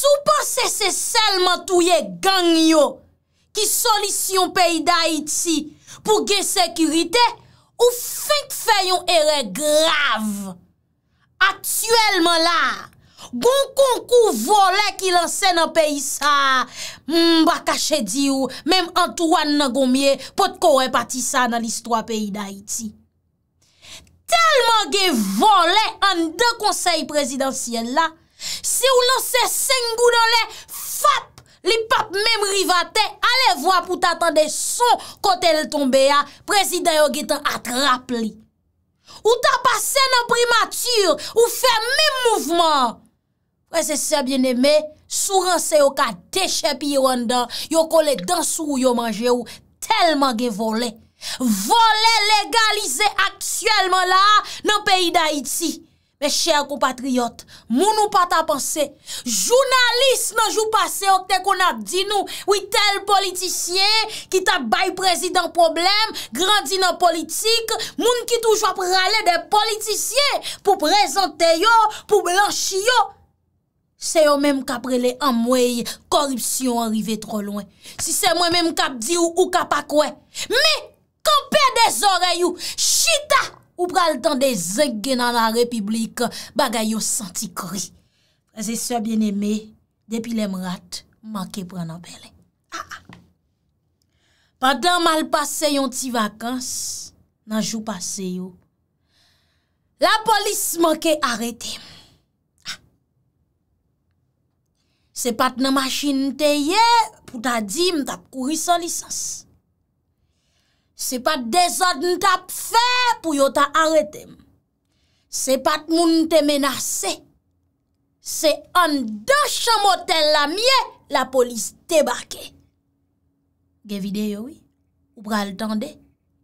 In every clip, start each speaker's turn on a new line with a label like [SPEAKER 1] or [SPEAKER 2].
[SPEAKER 1] sou pa se se selman touye gangyo ki solisyon peyi da iti pou ge sekurite ou fink feyon ere grav. Atuelman la, Gonkonkou vole ki lansen nan peyi sa mba kache di ou, mem Antouan Nagomye pot kore pati sa nan listwa peyi da iti. Telman ge vole an de konsey prezidansyen la, Se ou nan se sengou nan le, fap, li pap mem rivate, ale vwa pou tatande son kote le tombe ya, prezident yo getan atrap li. Ou ta pase nan primatur, ou fe mem mouvman. Wè se se biene me, souran se yo ka deche pi yon dan, yo kole dansou yo manje yo, telman ge vole. Vole legalize aksyelman la nan peyi da iti. Mè chèr kou patriyot, moun ou pa ta panse, jounalist nan jou pase okte kon ap di nou, ou tel politisyen ki ta bay prezident problem, grandinan politik, moun ki toujwa prale de politisyen, pou prezante yo, pou blanchi yo, se yo mèm kapre le amweye koripsyon arrive tro lwen. Si se mèm mèm kap di ou kap akwe, mè, kon pe de zoreyo, chita! Ou pral tan de zeng gen nan la republik bagay yo santi kori. Se sè bien eme, depi lem rat, manke pran apelè. Ah, ah. Patan mal pase yon ti vakans, nan jou pase yo, la polis manke arete. Ah. Se pat nan machin te ye, pou ta di mta kouri son lisans. Se pat de zot n tap fe pou yo ta aretem. Se pat moun te menase. Se an da chan moten la miye la polis te bake. Ge vide yoi, ou pral tende,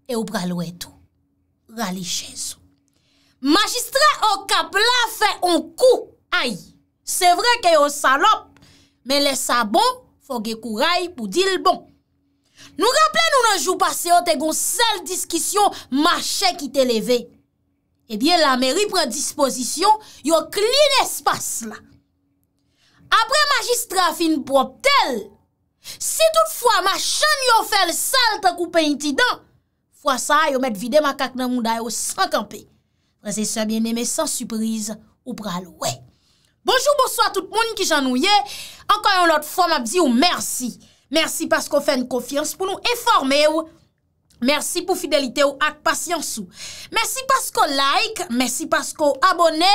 [SPEAKER 1] e ou pral wetou. Rali jesou. Majistre o kapla fe on kou ay. Se vre ke yo salop, me le sa bon fo ge kou ray pou dil bon. Nou rample nou nan jou pase yo te gon sel diskisyon machè ki te leve. Ebyen eh la meri pren disposisyon, yo klini espas la. Apre magistra fin prop tel, si tout fwa machè nyon fel sal te koupen iti dan, fwa sa yo met vide makak nan moun dayo san kampe. Prese se bien eme san suprise ou pral wè. Bonjou, bonjou a tout moun ki jan nou ye. Ankon yon lot fwa mabzi ou oh, mersi. Mersi pasko fèn konfians pou nou eforme ou, mersi pou fidelite ou ak pasyans ou. Mersi pasko like, mersi pasko abone,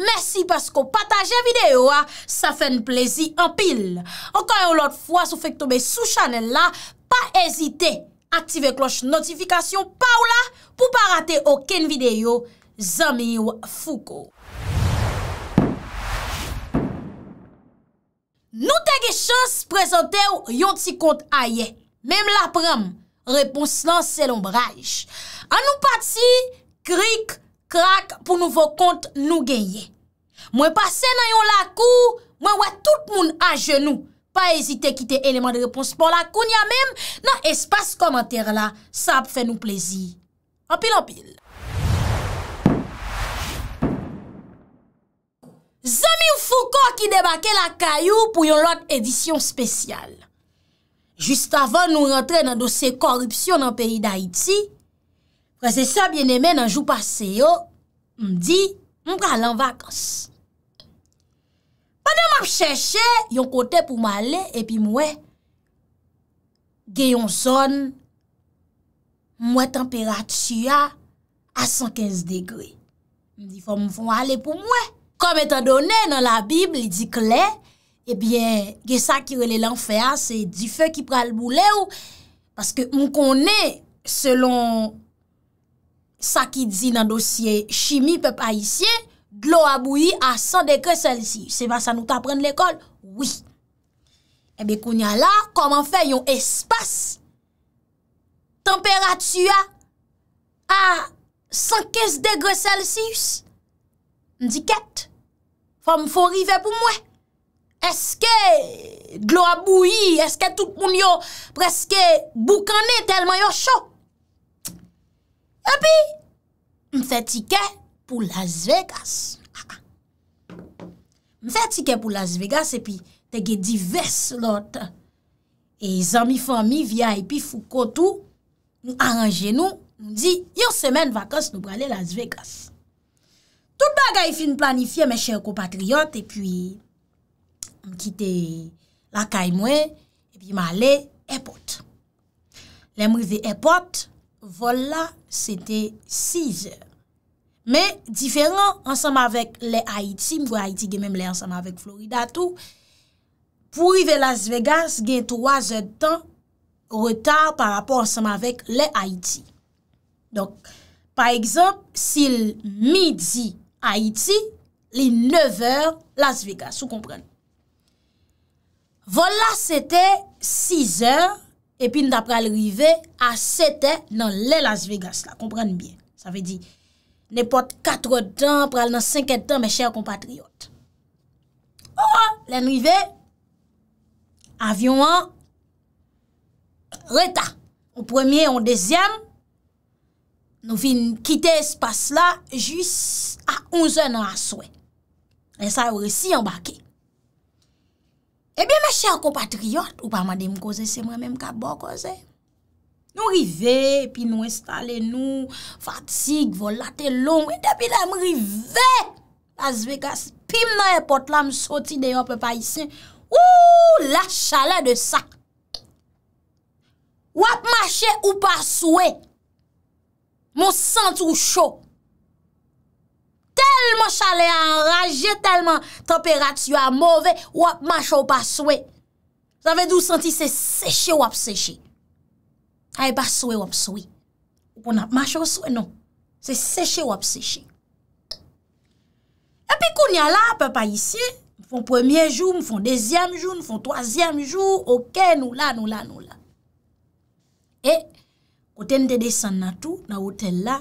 [SPEAKER 1] mersi pasko pataje videyo a, sa fèn plezi anpil. Okan yon lot fwa sou fèk tobe sou chanel la, pa ezite, aktive kloche notifikasyon pa ou la pou pa rate oken videyo zami ou fuko. Nou te ge chans prezante ou yon ti kont a ye. Mem la prem, repons lan selon braj. An nou pati, krik, krak, pou nouvo kont nou gen ye. Mwen pase nan yon lakou, mwen wè tout moun a genou. Pa ezite kite eleman de repons pon lakoun ya mem, nan espas komantere la, sa ap fè nou plezi. An pil an pil. Zami ou fouko ki debake la kayou pou yon lot edisyon spesyal. Just avan nou rentre nan dosye korupsyon nan peyi d'Haïti, prese sa bien eme nan jou pase yo, m di, m pral an vakans. Padè m ap chèche, yon kote pou m ale, epi mwe, ge yon son, mwe temperatüya a 115 degre. M di, fò m fòm ale pou mwe, kom etan donen nan la Bibli di kle, ebyen, ge sa ki rele lan fea, se di fe ki pral boule ou, paske moun konen, selon sa ki di nan dosye, chimie pe pa isye, glo aboui a 100 degrè selsi. Se va sa nou ta pren l'ekol? Oui. Ebyen, koun ya la, koman fe yon espas, temperatu a a 150 degrè selsi? Ndi ket? Mfo rive pou mwen Eske glo abou yi Eske tout moun yo Preske boukane telman yo sho Epi Mfe tike pou Las Vegas Mfe tike pou Las Vegas Epi tege divers lot E zami fami Vya epi fuko tou Nou aranje nou Mdi yon semen vakans nou prale Las Vegas tout bagay fin planifiye me chèrko patriyot, epi m kite la kay mwen, epi ma le epote. Le mri ve epote, vol la, sète 6 jèr. Me diferan ansam avèk le Haiti, m vè Haiti gen mèm le ansam avèk Florida tout, pou rive Las Vegas, gen 3 jèr tan, retard par rapport ansam avèk le Haiti. Donk, par exemple, sil midi, Ha iti, li 9h Las Vegas, ou kompren? Vola sete 6h, epi n da pral rive a sete nan le Las Vegas la, kompren bien. Sa ve di, ne pot 4 tan, pral nan 5 tan, me chèr kompatriot. Ouwa, len rive, avyon an, reta, ou premye, ou dezyan. Nou fin kite espas la jis a onzen an aswe. E sa yon resi yon baki. E bi mè chè an kompatriot ou pa mè dem kose se mè mè m ka bo kose. Nou rive, pi nou installe nou, fatig, volate long. E depi la m rive, asve kase. Pi m nan yon e pot la m soti de yon pe pa isen. Ou la chale de sa. Ou ap mè chè ou pa aswe. Moun sent ou chou. Telman chale anraje, telman temperatü a mouve, wap mache ou pa souwe. S'ave dou senti se seche wap seche. Ah, Haye pa souwe wap souwe. Ou pon ap mache ou souwe, non. Se seche wap seche. E pi koun ya la, pe pa yisi, moun premier jou, moun deuxième jou, moun troisième jou, ok, nou la, nou la, nou la. E, Ote n te desan nan tou, nan ote la,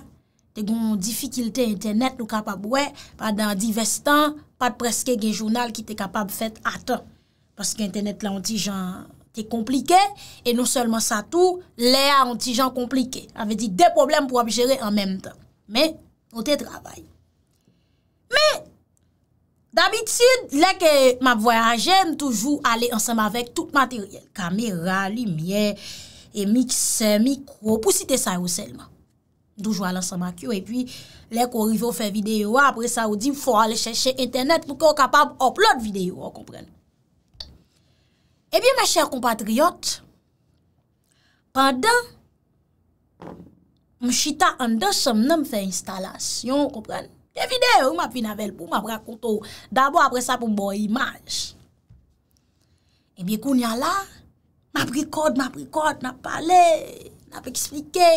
[SPEAKER 1] te goun diffikilte internet nou kapap wè, padan divestan, pad preske gen jounal ki te kapap fet atan. Paske internet la onti jan te komplike, e nou selman sa tou, le a onti jan komplike. A ve di de problem pou ap jere an menm tan. Me, ote travay. Me, d'abitid, le ke m ap voyajen, m toujou ale ansanm avèk tout materyel, kamera, lumiè, E mikse, mikro pou site sa yo selman. Doujwa lan sa makyo. E pi, le korivo fe videyo. Apre sa yo di, fwo ale cheshe internet pou ki yo kapab upload videyo. Yo kompren. E bi, ma chèr kompatriot. Padan, mwen chita an de somnen mwen fe instalasyon. Yo kompren. Te videyo, mwen api navel pou mwen aprakonto. Dabo apre sa pou mwen bon imaj. E eh bi, koun ya la, M ap prikode, m ap prikode, m ap pale, m ap eksplike.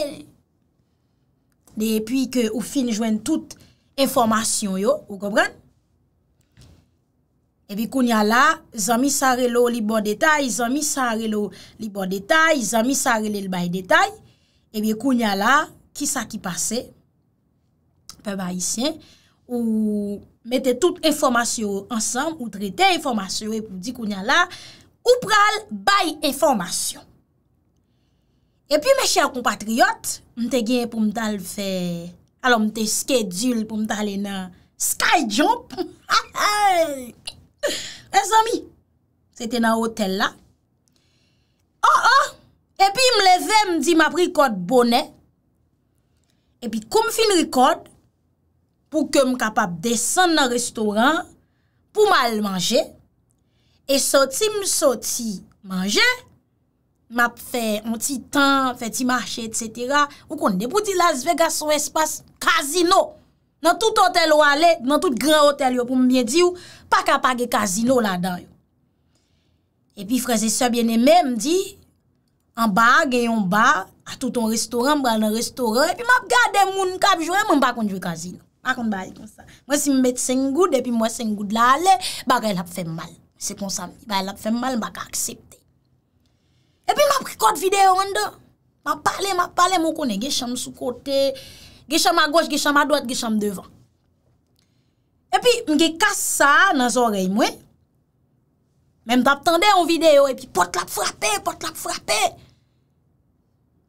[SPEAKER 1] Depi ke ou finjwen tout informasyon yo, ou gobran? Ebi kounya la, zanmi sarrelo li bon detay, zanmi sarrelo li bon detay, zanmi sarrele l bay detay. Ebi kounya la, ki sa ki pase? Pe ba isyen, ou mette tout informasyon yo ansam, ou trete informasyon yo, di kounya la... Ou pral bay informasyon. E pi mè chèr kompatriyot, mè te gen pou m dal fè, alò m te skedul pou m dal enan skyjomp. E zami, se te nan hotel la. Oh oh, e pi m leve m di ma prikot bonè, e pi koum finrikot, pou ke m kapap desan nan restoran, pou mal manje, E soti msoti manje, map fe yon ti tan, fe ti mache, etc. Ou kon de pou di Las Vegas ou espas, kazino. Nan tout otel ou ale, nan tout gran otel yo pou mbien di ou, pa ka page kazino la dan yo. E pi freze se biene men mdi, an bag, en yon bag, a tout yon restoran, mbran yon restoran, e pi map gade moun kap jwè, mwen bakon jwe kazino. Mwen si mbete seng goud, e pi mwen seng goud la ale, bako el hape fe mal. Se kon sa mi, ba el ap fèm mal bak a aksepte. E pi ma prikote videyo an do. Ma pale, ma pale, mou konen, gecham sou kote, gecham a goch, gecham a doit, gecham devan. E pi, mge kasa nan zorey mwen, men mta ap tende an videyo, e pi pot lap frapè, pot lap frapè.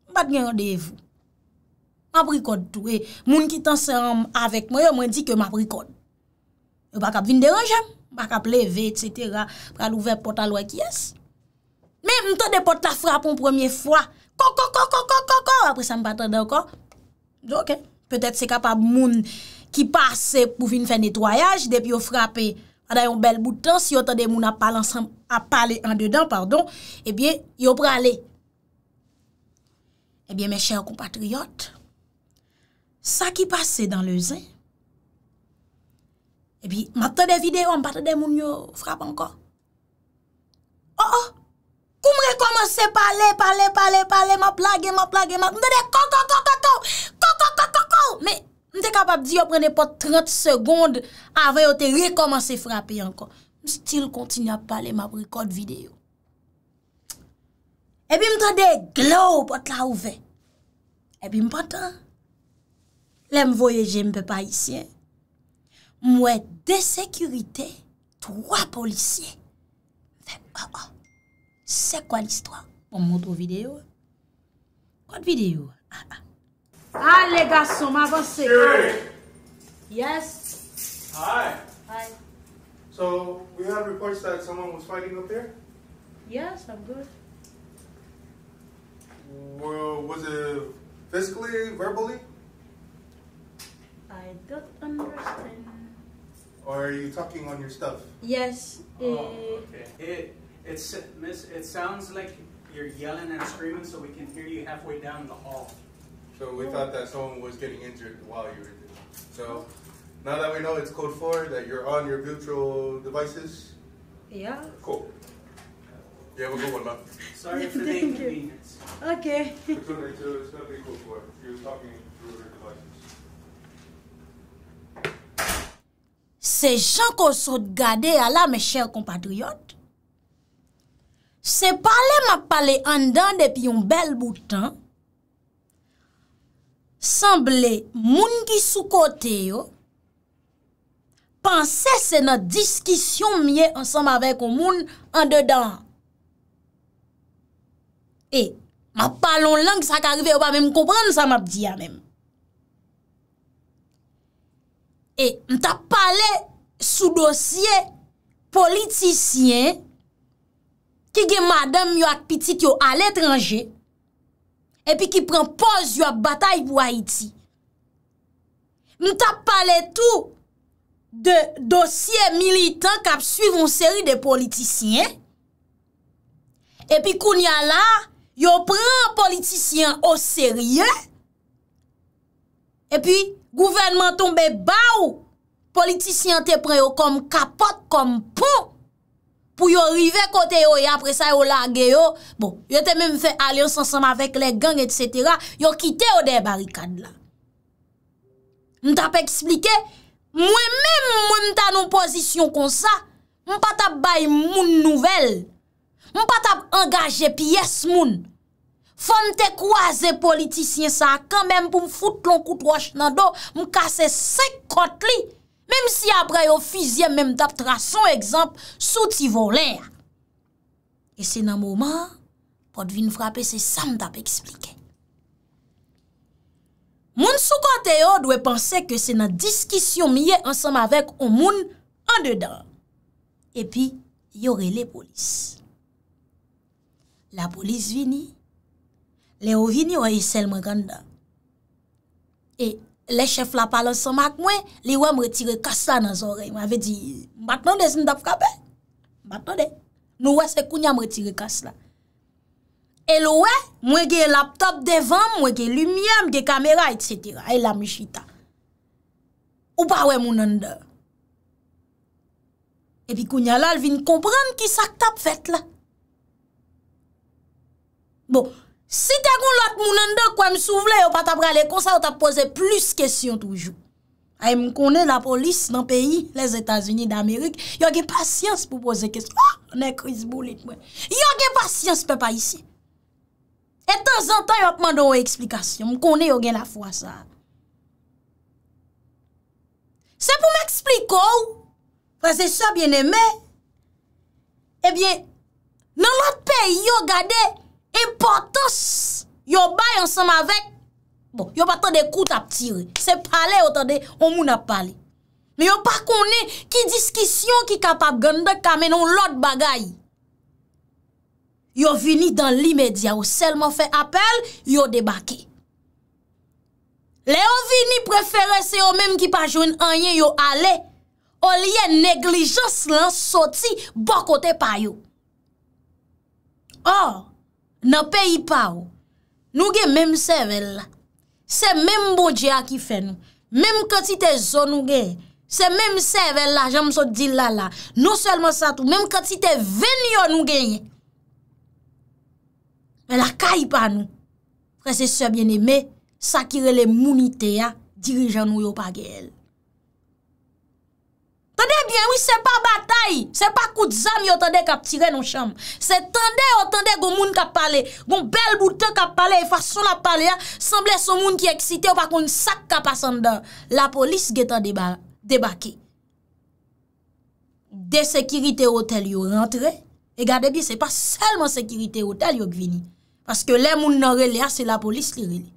[SPEAKER 1] Mbat gen randevou. Ma prikote tou, e. Moun ki tanse an avèk mwen, mwen di ke ma prikote. E bak ap vinde rejèm. bak ap leve, et cetera, pral ouve pota lwa kyes. Men, mtande pota frapon premye fwa, koko, koko, koko, koko, apre sa m patande akor, doke, petet se kapab moun ki pase pou vin fè netoyaj, depi yo frapè, adayon bel boutan, si yo tande moun apal en sèm, apal en dedan, pardon, ebyen, yo prale. Ebyen, mè chèr compatriot, sa ki pase dan le zèn, Matode video, m patode moun yo frap ankon. O, oh, o, oh. koum rekomase pale, pale, pale, pale, ma plage, ma plage, ma plage, m tede koko, koko, koko, koko, koko, koko, koko, koko, m te kapap di yo prene pot 30 segonde avè yo te rekomase frapi ankon. M stil kontine a pale ma prekode video. Ebi m tede glow pot la ouve. Ebi m patan. Lè m voyeje m pe pa isye, Mwè de sekurite, 3 polisye. Fè, oh oh, se kwa l'histoire? Mwè bon, mwot w videyo? Kwa videyo? Ah, le ga son m avanse. Siri!
[SPEAKER 2] Yes? Hi! Hi! So, we have reports that someone was fighting up there?
[SPEAKER 1] Yes, I'm good.
[SPEAKER 2] Well, was it physically, verbally? I don't understand. Or are you talking on your stuff? Yes. Oh, eh. okay. It, it's, miss, it sounds like you're yelling and screaming so we can hear you halfway down the hall. So we thought that someone was getting injured while you were there. So now that we know it's code 4, that you're on your virtual devices. Yeah. Cool. Yeah, we'll go one love. Sorry for the inconvenience. Okay. it's okay, It's talking
[SPEAKER 1] se jan kon sot gade ala me chèr kompatriyot, se pale ma pale andan depi yon bel boutan, sanble moun ki sou kote yo, panse se nan diskisyon mye ansanm avek yon moun andadan. E, ma pale yon lang sa ka rive wame mkopande sa map diya mèm. E, mta pale sou dosye politisyen ki gen madame yo akpiti ki yo al etranje epi ki pren pos yo ap batay pou Haiti. Mta pale tou de dosye militan kap suivon seri de politisyen epi koun ya la, yo pren politisyen o seri epi Gouvernement ton be ba ou, politisyen te pre yo kom kapot, kom pou, pou yo rive kote yo, ya e apre sa yo lage yo, bon, yo te men fè aliyons ansanman vek le gang, et cetera, yo kite yo de barikad la. Mwen tap explike, mwen men mwen tanon pozisyon kon sa, mwen patap bay moun nouvel, mwen patap angaje pi yes moun. Fante kwa ze politisyen sa akamem pou mfout lon kout wach nan do, mkase sek kot li, mem si apre yo fizye men mdap tra son ekzamp sou ti voler. E se nan mouman, pot vin frape se sa mdap eksplike. Moun sou kote yo dwe panse ke se nan diskisyon miye ansam avek o moun an dedan. E pi, yore le polis. La polis vini, Le orini wè yè e sel mwen ganda. E le chef la palan sa mak mwen, li wè mwen retire kas la nan zorey. Mwen avè di, batnande zin da fkapè? Batnande. Nou wè se kounya mwen retire kas la. E lo wè, mwen ge laptop devan, mwen ge lumièm, mwen ge kamera, et se dire. Aè la mwen chita. Ou pa wè mwen nanda. E bi kounya la, l vin kompran ki sak tap fèt la. Bon, Si te akoun lot mounen de kwa m souvle, yo pata prale kon sa, yo ta pose plus kesyon toujou. Ay m konen la polis nan peyi, les Etats-Unis d'Amerik, yo gen pasyans pou pose kesyon. Wou, ane kriz boulit mwen. Yo gen pasyans pe pa isi. Etan zantan yo apman do yon eksplikasyon. M konen yo gen la fwa sa. Se pou m ekspliko ou, prese so bien eme, ebyen, nan lot peyi yo gade, E potos yo bay ansam avek. Bon, yo patande kout ap tire. Se pale yo tande, on moun ap pale. Me yo pa kone ki diskisyon, ki kataganda kamenon lot bagay. Yo vini dan li medya ou selman fe apel, yo debake. Le yo vini preferese yo menm ki pa joun anye yo ale, o liye neglijos lan soti bokote payo. Or, Na peyi pa ou, nou gen menm sevel la, se menm bodje a ki fen nou, menm kat si te zon nou gen, se menm sevel la, janm so di lala, nou selman sa tou, menm kat si te venyon nou gen. El a kayi pa nou, prese sebyen eme, sakirele mounite ya dirijan nou yo pa gen el. Tande bien, wè se pa batay, se pa kout zami yo tande kap tire nou chanm. Se tande yo tande goun moun kap pale, goun bel bouten kap pale, e fwa son ap pale ya, semble son moun ki eksite, wè pa kon sak kap asan dan. La polis getan debake. De sekirite hotel yo rentre, e gade bien, se pa selman sekirite hotel yo gvini. Paske lè moun nan rele ya, se la polis li rele.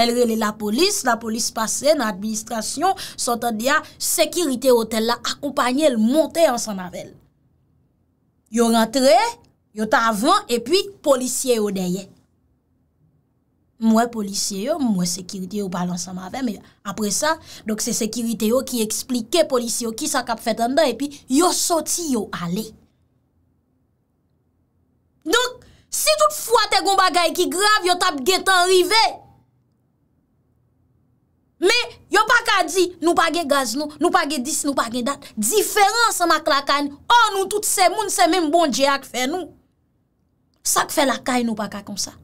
[SPEAKER 1] El rele la polis, la polis pase, na administrasyon, sot an diya, sekirite yo tel la akompanyel monte ansan anvel. Yo rentre, yo ta avan, epi polisye yo deye. Mwen polisye yo, mwen sekirite yo balan ansan anvel, apre sa, dok se sekirite yo ki eksplike polisye yo ki sa kap fetan da, epi yo soti yo ale. Donk, si tout fwa te goun bagay ki grav, yo tap getan rivey. Me, yo pa ka di, nou pa ge gaz nou, nou pa ge dis, nou pa ge dat, diferans an mak la kany, an nou tout se moun, se men bon dje ak fe nou. Sak fe la kany nou pa ka kom sa.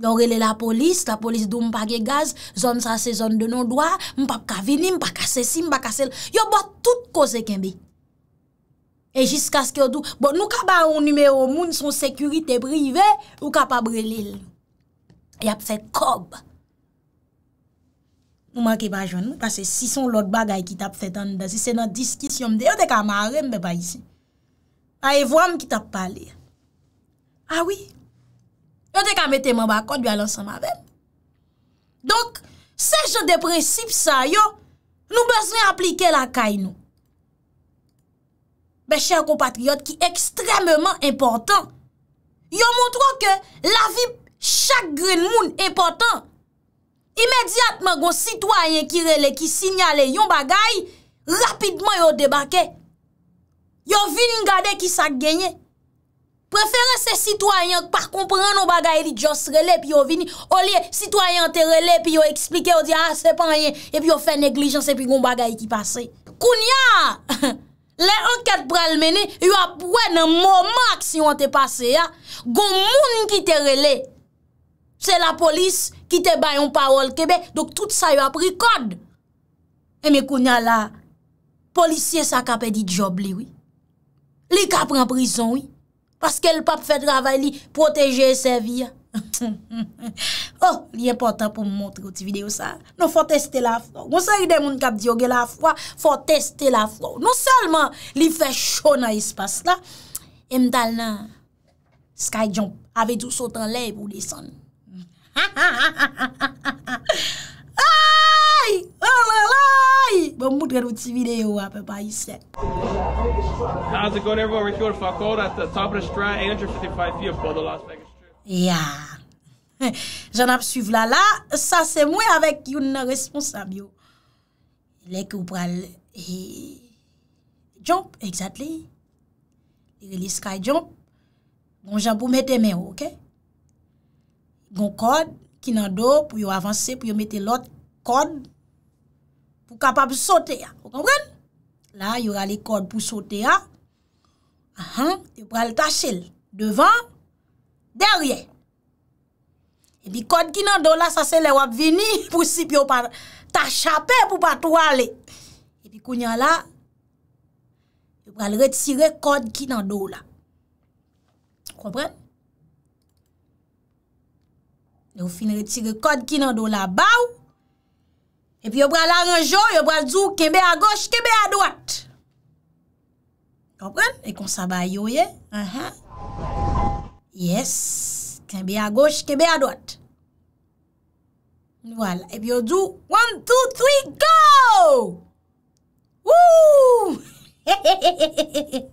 [SPEAKER 1] Yo rele la polis, la polis dou nou pa ge gaz, zon sa se zon de nou doa, nou pa ka vini, nou pa ka sesi, nou pa ka sel, yo ba tout koze kembi. E jiska skyo dou, bo nou ka ba yon numero moun, son sekurite brive, ou ka pa brelil, yap se kob. Nou manke pa joun moun, kase si son lout bagay ki tap fetan, si se nan diskisyon mde, yo te kamare mbe pa yisi, a evwam ki tap pale. A ah wii, yo te kamete mba kondi alansan mba ven. Donk, se joun de precipe sa yo, nou bezren aplike la kay nou. Bechèr kompatriot ki ekstrememman important, yo moutro ke la vib chagren moun important, imediatman gwen sitwanyen ki rele ki sinyale yon bagay, rapidman yo debake. Yo vin ngade ki sak genye. Preferen se sitwanyen par kompren yon bagay li, dios rele pi yo vin, olie sitwanyen te rele pi yo eksplike, yo diya ah, sepan yon, epi yo fe neglijans epi yon bagay ki pase. Koun ya, le anket pral meni, yo apwen an momak si yon te pase ya, gwen moun ki te rele, Se la polis ki te bayon pa wol kebe, dok tout sa yo apri kod. E me konya non, la, polisye sa kapè di job li wi, li kapè an prison wi, paske l pap fè dravay li, proteje se vi ya. Oh, li important pou mwontre outi video sa. Non, fò testè la fò. Mwonsan yi de moun kap di yo ge la fò, fò testè la fò. Non salman li fè chon an espas la, e mdal nan skyjomp, ave dous sotan lè pou deson. Ha ha ha ha ha ha ha ha AY! Olalay! Bon moutre nou ti video apè pa yise Ya Jan ap suv lala Sa se mwen avek yon responsab yo Lèk ou pral e, Jomp, exactly Yon li skyjomp Gon jan pou mette mè ou, ok? Gon kode ki nan do pou yo avanse pou yo mette lot kode pou kapab sote a. Ou kompren? La yo rale kode pou sote a. A han, yo pral tache l. Devan, derye. E pi kode ki nan do la sa se lè wap veni pou si pi yo pa tache apè pou pa tou wale. E pi kounyan la, yo pral retire kode ki nan do la. Ou kompren? Yo fin retire kod ki nan do la bau. E pi yo bral aranjou, yo bral zou kembe a goch, kembe a doat. Kompran? E kon sa bayou ye. Yes, kembe a goch, kembe a doat. Voila, e pi yo zou, one, two, three, go! Wou! Wou! He, he, he, he, he, he, he.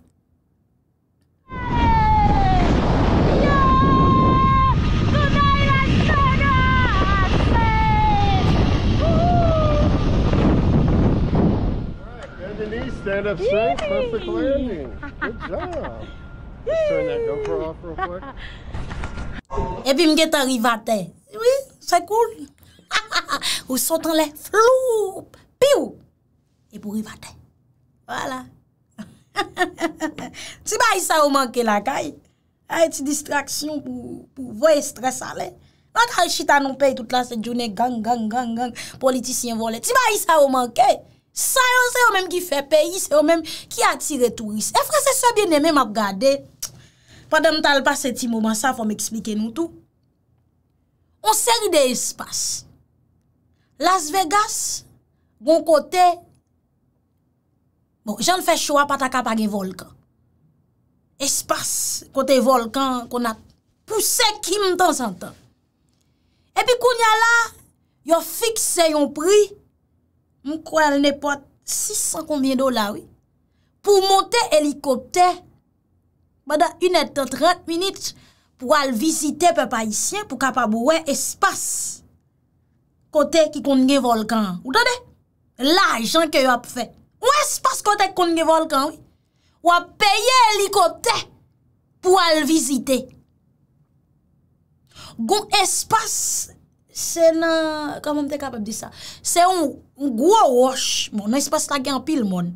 [SPEAKER 2] Stand up straight, perfectly in you.
[SPEAKER 1] Good job.
[SPEAKER 2] Let's turn that GoPro off real
[SPEAKER 1] quick. Epi mge te rivate. Oui, se koun. Ou sotan le, floup, piou. Epi rivate. Voilà. Ti ba y sa ou manke la, kay? Hay e ti distraksyon pou voye stresa le. Mat hay chita nou pey tout la se jounen gang, gang, gang, gang. Politisyen vole. Ti ba y sa ou manke? Sa yon, se yon menm ki fe peyi, se yon menm ki atire turist. E fra se se bien ne menm ap gade, pa de m tal pa se ti mouman sa, fò m eksplike nou tou. On seri de espas. Las Vegas, goun kote, bon, jan fè choua pataka pa gen volkan. Espas, kote volkan, kon at pouse kim tan san tan. E pi koun yala, yon fikse yon priy, mou kwa el ne po at 600 konbien dola wè, pou motè elikopte, bada 1 ette 30 minit, pou al vizite pe pa isyen, pou kapabou wè espas, kote ki kon nge volkan. Ou dade, la ajan ki yo ap fè, wè espas kote ki kon nge volkan wè, wap peye elikopte, pou al vizite. Gon espas, wè espas, Se nan... Koman mte kapab di sa? Se yon gwo wosh mona. Yon sepas la gen pil mon.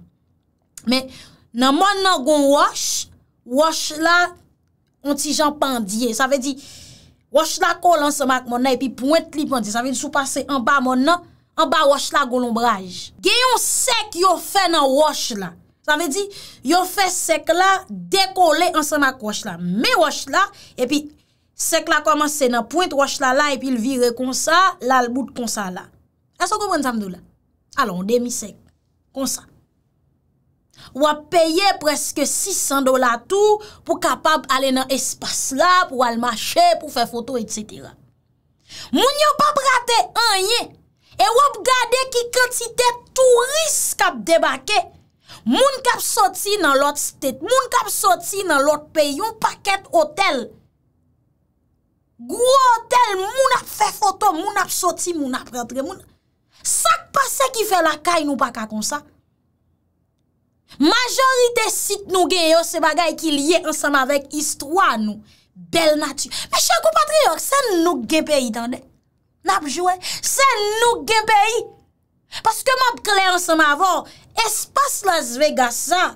[SPEAKER 1] Men nan mwana gwo wosh, wosh la, yon ti jan pandye. Sa ve di, wosh la kol an semak mona, epi point li pandye. Sa ve di sou pase an ba mona, an ba wosh la gwo lombraj. Gen yon sek yo fe nan wosh la. Sa ve di, yo fe sek la, dekole an semak wosh la. Me wosh la, epi... Sek la komanse nan point wach la la epil vire kon sa, lal bout kon sa la. Aso kou mwen zam dou la? Alon, demisek, kon sa. Wap peye preske 600 dola tou pou kapab ale nan espas la, pou al mache, pou fe foto, etc. Moun yo pap rate anye, e wap gade ki kati te tou risk kap debake, moun kap soti nan lot state, moun kap soti nan lot peyon paket hotel. Gwo otel, moun ap fe foto, moun ap soti, moun ap rentre, moun ap... Sak pase ki fe la kay nou baka kon sa? Majorite sit nou gen yo se bagay ki liye ansama vek istwa nou. Bel natu. Me chakou patre yo, sen nou gen peyi tan de? Nap jowe? Sen nou gen peyi? Paske moun ap kle ansama vo, espas la zvega sa.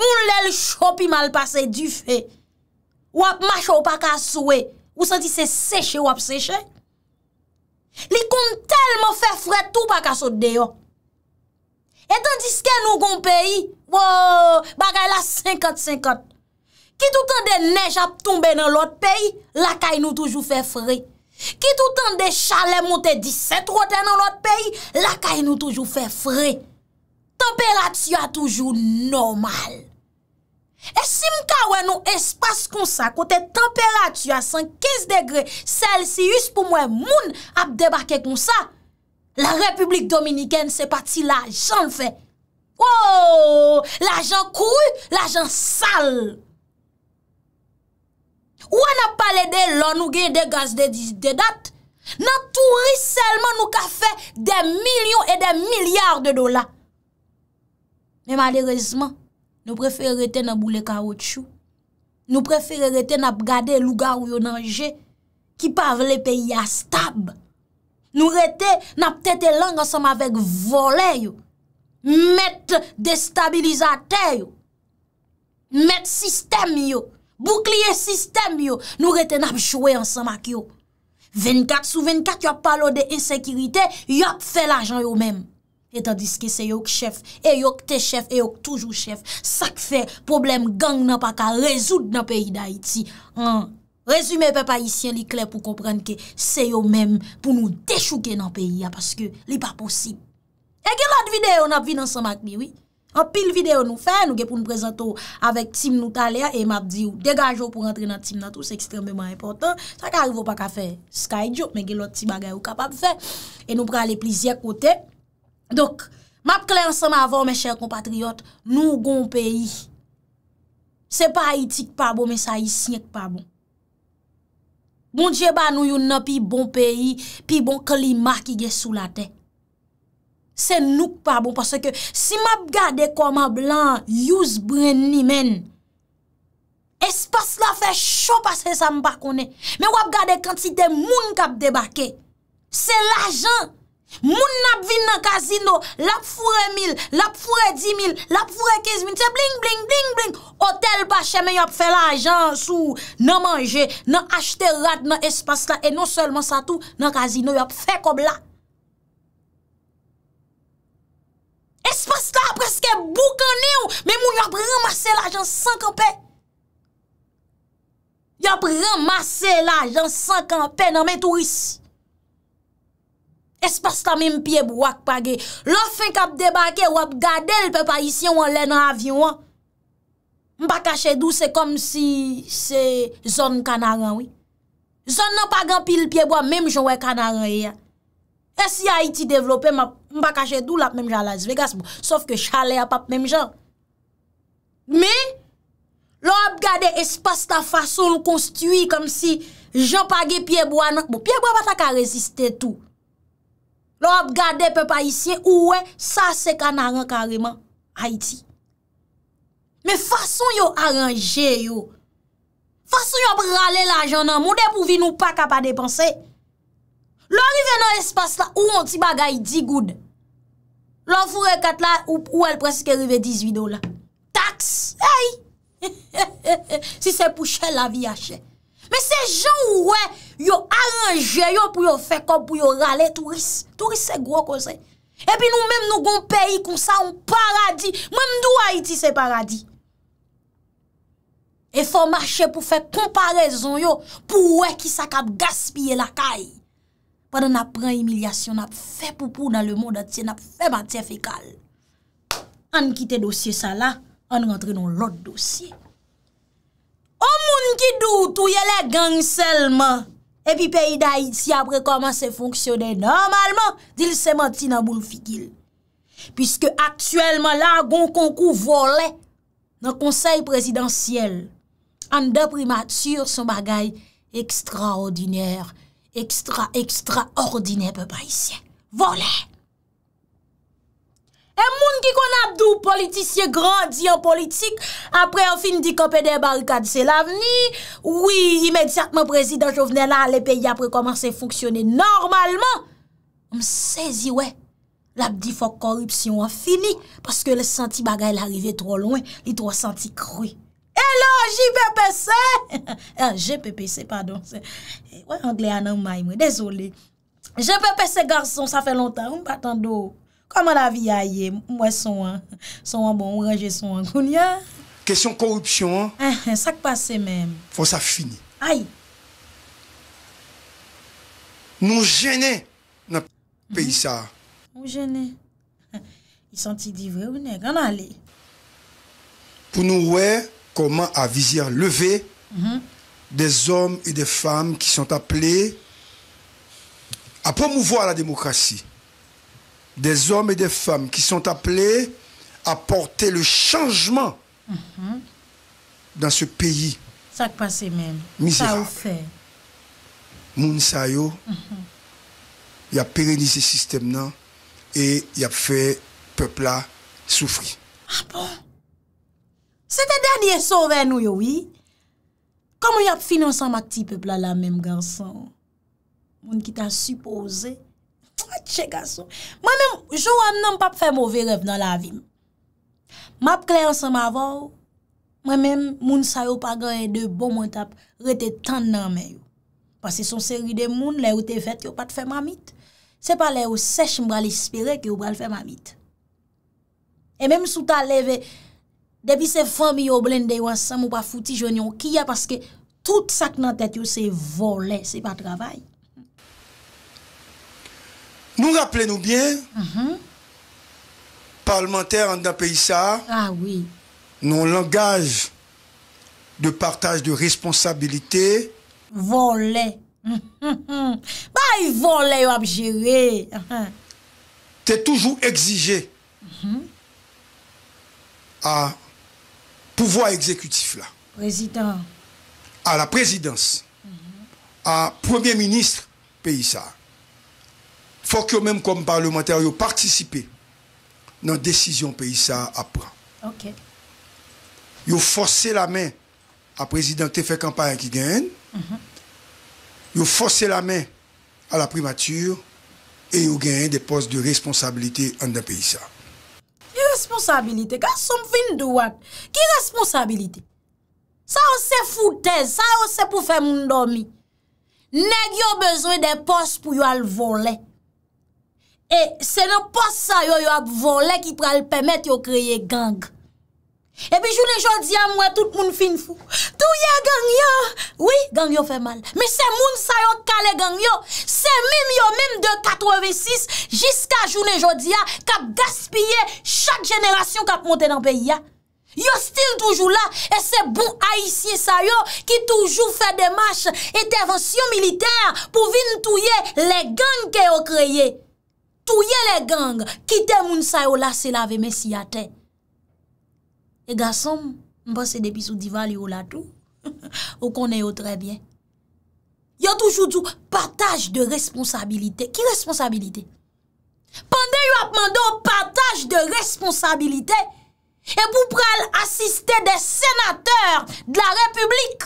[SPEAKER 1] Moun lel chopi mal pase du fe. Wap macho wapaka sou wey. Ou santi se seche wap seche? Li kon telman fe fre tou baka sot deyo. Etan diske nou kon peyi, wou, bagay la 50-50. Ki toutan de nej ap tombe nan lot peyi, lakay nou toujou fe fre. Ki toutan de chale monte 17 roten nan lot peyi, lakay nou toujou fe fre. Temperatüa toujou normal. E si mka wè nou espas kon sa, kote temperatü a 115 degre, sel si yus pou mwen moun ap debakè kon sa, la Republik Dominikèn se pati la jan fè. Ou, oh, la jan kouy, la jan sal. Ou an ap pale de lon nou gen de gaz de didat, nan tou ris selman nou ka fè de milyon et de milyard de dola. Men malérezman, Nou prefere rete nabou le kaoutchou. Nou prefere rete nab gade luga ou yo nanje ki pavle pe yastab. Nou rete nab tete lang ansama vek vole yo. Met destabilizate yo. Met sistem yo. Bukliye sistem yo. Nou rete nab chowe ansama ki yo. 24 sou 24 yo palo de insekirite, yo fe la jan yo menm. Etan diske se yo ke chef, e yo ke te chef, e yo ke toujou chef. Sak fe problem gang nan pa ka rezoud nan peyi da iti. Rezume pe pa isyen li kler pou komprenke se yo menm pou nou dechouke nan peyi ya. Paske li pa posib. E gilot videyo nan ap vi nan samak mi. An pil videyo nou fe, nou ge pou nou prezento avèk tim nou talea. E map diyo degajo pou rentre nan tim nan tou. Se ekstrembèman important. Sak arivo pa ka fe Sky Joe. Men gilot ti bagay ou kapab fe. E nou pran le plizye kotey. Dok, map kle ansan ma avon, me chèr kompatriot, nou goun peyi. Se pa itik pa bon, men sa itik pa bon. Bon dje ba nou yon nan pi bon peyi, pi bon klima ki ge sou la te. Se nouk pa bon, parce ke si map gade kwa ma blan, yous bre nimen. Espas la fe chou pase sa mpa kone. Me wap gade kantite moun kap debake. Se la jant. Moun nap vin nan kazino, lap fure 1000, lap fure 10 000, lap fure 15 000, se bling bling bling bling. Otel bashe men yop fe la ajan sou, nan manje, nan achte rat nan espas la, e non selman sa tou, nan kazino yop fe kob la. Espas la preske bouk anew, men moun yop ramase la ajan 5 anpe. Yop ramase la ajan 5 anpe nan men turis. espasta menm piyeb wak page. Lo fin kap debake, wap gade l pepa isi an wan lè nan avyon an. Mpa kache dou, se kom si se zon kanagan wè. Zon nan pagan pil piyeb wap, menm jan wè kanagan yè. E, e si Haiti devlope, mpa kache dou l ap menm jan Las Vegas wè, sof ke chale ap ap menm jan. Me, lo wap gade espasta fason konstiwi, kom si jan page piyeb wak, piyeb wak batak a reziste tou. Lo ap gade pe pa isyen, ouwe, sa se kan aran kareman Haiti. Me fason yo aranje yo, fason yo ap rale la janan, moun de pou vi nou pa kapa depanse. Lo rive nan espase la, ouw moun ti bagay, di goud. Lo fure kat la, ouw el preske rive 18 dola. Taks, hey, si se pou chè la vi a chè. Mè se jè ou wè yo aranjè yo pou yo fè kop pou yo ralè touris. Touris se gwo kon se. E pi nou mèm nou goun peyi kon sa ou paradis. Mèm dou Haiti se paradis. E fò marchè pou fè komparèzon yo pou wè ki sa kap gaspye la kaj. Pwè nan apren emilyasyon ap fè poupou nan le moun datye, ap fè matye fè kal. An kite dosye sa la, an rentre nou lot dosye. O moun ki dout ou yele gen selman. Epi peyda iti apre koman se fonksyonen normalman dil seman ti nan boul fikil. Piske aktuelman la Gonkonkou vole nan konsey presidansyel. An deprimat sur son bagay ekstraordiner, ekstra, ekstraordiner pe pa isye. Vole! E moun ki kon ap do politisye grandi an politik, apre an fin di kopè den barikad se la veni, oui, imediatman prezident jo vnen la ale peyi apre komanse foksyone normalman, m sezi we, la bdi fok koripsyon an fini, paske le senti bagay l'arive tro loun, li tro senti kruy. E la, j pepe se, he he, j pepe se, pardon, wè, anglè anan m may mwe, dezolé, j pepe se, garson, sa fè lontan, m patando, Comment la vie aille Moi, son hein. Son an hein, bon, ranger son an. Hein,
[SPEAKER 2] Question corruption.
[SPEAKER 1] Eh, eh, ça ça passe même.
[SPEAKER 2] Faut ça fini. Aïe. Nous gêner dans le pays mhm. ça.
[SPEAKER 1] Nous gêner. Ils sont dit vrai ou nest aller.
[SPEAKER 2] Pour nous voir comment à visière lever mhm. des hommes et des femmes qui sont appelés à promouvoir la démocratie. De zom e de fam ki son aple aporte le chanjman mm-hmm. Dan se peyi
[SPEAKER 1] Sak pase men
[SPEAKER 2] Mizerab Moun sa yo mm-hmm. Y ap perenize sistem nan E y ap fe pepla soufri
[SPEAKER 1] A ah bon Se te denye souve nou yo wi Koman y ap finansa mak ti pepla la menm gansan Moun ki ta suppose Ache gason, mwen mèm jou an nan pa pfe mouve rev nan la vim. Map klayan san ma vò, mwen mèm moun sa yo pa ganye de bon mwen tap rete tan nan mè yo. Pase son seri de moun, lè ou te vet yo pa te fè mamit. Se pa lè ou sech mbra l'espire ki yo mbra l'fè mamit. E mèm sou ta leve, debi se fami yo blende yo an san mou pa fouti jounyon ki ya paske tout sak nan tèt yo se volè, se pa travay.
[SPEAKER 2] Nous rappelons-nous bien, parlementaires dans pays ça, ah, oui. langage de partage de responsabilité.
[SPEAKER 1] Voler. bah il vole il
[SPEAKER 2] t'es toujours exigé à pouvoir exécutif, pouvoir exécutif là. la présidence, à la présidence, à premier ministre pays ça. pok yo menm kom parlementer yo partisipe nan desisyon peyisa apran. Ok. Yo fose la men a prezident te fek anpare ki gen, yo fose la men a la primatur, e yo gen de pos de responsabilite an de peyisa.
[SPEAKER 1] Ki responsabilite? Ki responsabilite? Sa yo se foute, sa yo se pou fe moun domi. Neg yo bezwe de pos pou yo al volen. E se nan pa sa yo yo ap vole ki pral pemet yo kreye gang. E pi jounen jodia mwen tout moun fin fou. Touye gang yo. Oui gang yo fe mal. Me se moun sa yo kale gang yo. Se mim yo mim de 86 jiska jounen jodia kap gaspyeye chak jenerasyon kap monte nan peyi ya. Yo stil toujou la. E se bon haisye sa yo ki toujou fe demache etevansyon militer pou vin touye le gang ke yo kreye. Tou ye le gang ki te moun sa yo la se la ve mesi ate. E gasom, mwen se depi sou divan li yo la tou, ou konen yo trebyen. Yo tou chou chou pataj de responsabilite. Ki responsabilite? Pande yo apmando pataj de responsabilite, e pou pral asiste de senateur de la republik,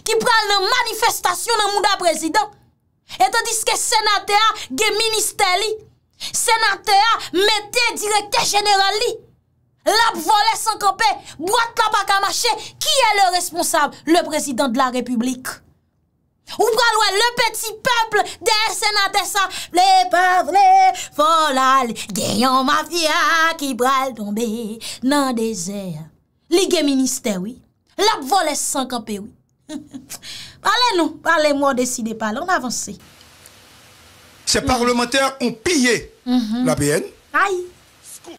[SPEAKER 1] ki pral nan manifestasyon nan mou da prezident, eto diske senatea ge ministeri, Senate a, mette direkte general li. Lap vole san kampe, boate la baka mache, ki e le responsable, le prezident de la republik. Ou pralwe le peti peple de senate sa. Le pavle, folal, genyon mafya ki pral tombe nan dezer. Lige minister, oui. Lap vole san kampe, oui. Parle nou, parle mou, ou desi de pal, ou avanse.
[SPEAKER 2] Ces parlementaires ont pillé mhm. la BN.
[SPEAKER 1] Aïe.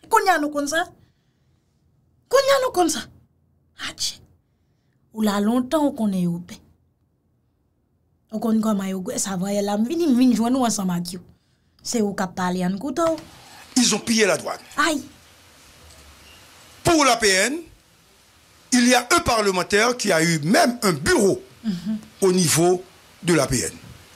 [SPEAKER 1] Konyano nous comme ça. Konya nous comme ça. Ou la longtemps qu'on est au paix. On connaît comme yo ça va là vini vini nous ensemble avec yo. C'est au cap parler en couteau.
[SPEAKER 2] Ils ont pillé la douane. Aïe. Pour la PN, il y a un parlementaire qui a eu même un bureau mm au niveau de la PN.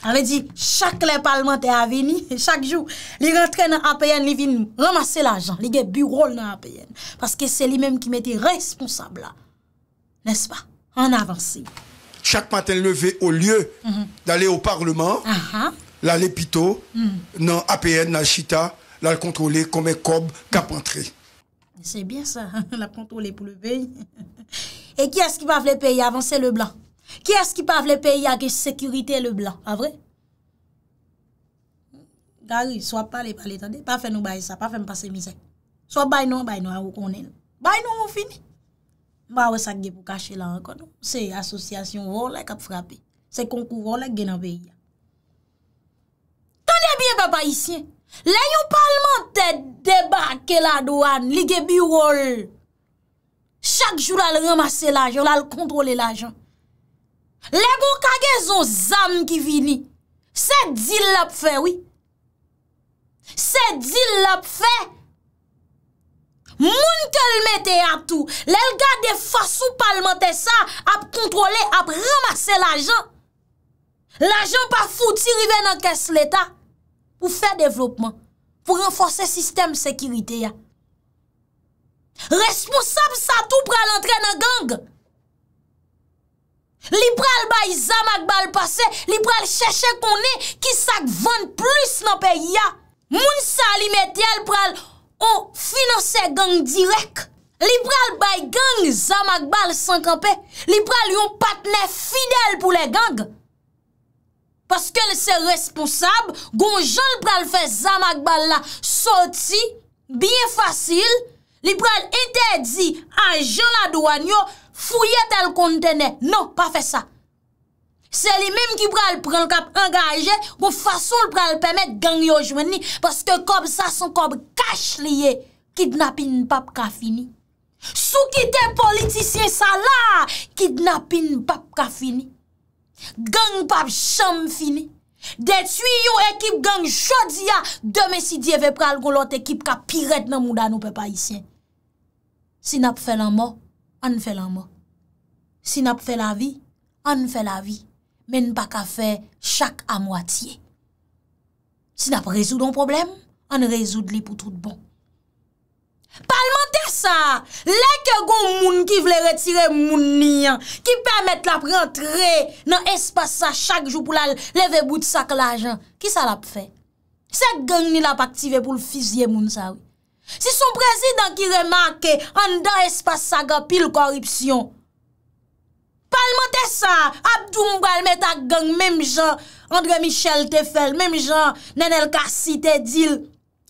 [SPEAKER 1] An me di, chak le palman te aveni, chak jou, li rentre nan APN, li vin ramase l'ajan, li gen bureau nan APN. Paske se li menm ki mette responsable la. Nes pa? An
[SPEAKER 2] avanse. Chak maten leve au lieu mhm. d'ale au parlement, la le pito nan APN, nan Chita, la l kontrole kome kob kap antre.
[SPEAKER 1] Se bien sa, la kontrole pou leve. E kia se ki pa vle peye avanse le blan? Ki eski pa vle peyi ake sekurite le blan, pa vre? Gari, swa pale pale tande, pa fe nou baye sa, pa fe mpase misek. Swa bay nou, bay nou, a ou konen. Bay nou, ou fini. Mba we sak ge pou kache la an konon. Se asosyasyon vore la kap frape. Se konkou vore la genan peyi a. Tande bien pa bayisyen. Le yon palman te debake la doan, li ge birol. Chak joul al ramase la joun, al kontrole la joun. Le bon kage zon zanm ki vini. Se dil lop fe wii. Se dil lop fe. Moun ke l mette ya tout. Le lga defasou palmente sa ap kontrole ap ramase la jan. La jan pa fouti riven an kes leta. Pou fe devlopman. Pou renfose sistem sekirite ya. Responsable sa tout pre l'entren nan gang. Li pral bay Zama Gbal pase, li pral chèche konè ki sak vèn plus nan pe ya. Moun sa li metèl pral, o finanse gang direk. Li pral bay gang Zama Gbal sankanpe, li pral yon patne fidèl pou le gang. Paske lè se responsab, gon joun pral fè Zama Gbal la, soti, biye fasil, li pral entèdzi an joun adouanyo, Fouye tel kontene, nou pa fe sa. Se li mèm ki pral pral kap engaje, mou fason pral pèmet gang yojwen ni, paske kob sa son kob kache liye, kidnapin pap ka fini. Sou ki te politisyen sa la, kidnapin pap ka fini. Gang pap chan fini. De tuy yo ekip gang chodiya, deme si diye ve pral kon lot ekip ka piret nan mouda nou pe pa isyen. Si nap fe lan mò, an fè la mò. Si nap fè la vi, an fè la vi, men pa ka fè chak a mwatiye. Si nap rezoud an problem, an rezoud li pou tout bon. Pal mante sa, leke goun moun ki vle retire moun niyan, ki pèmèt la prentre, nan espasa chak jou pou la leve bout sak la jan, ki sa lap fè? Se gen ni lap aktive pou l'fizye moun sa ou? Si son prezident ki remake, an dan espasaga pil koripsyon. Palman te sa, Abdou Mboual metak gang, mem jan André Michel te fel, mem jan Nenel Kassi te dil.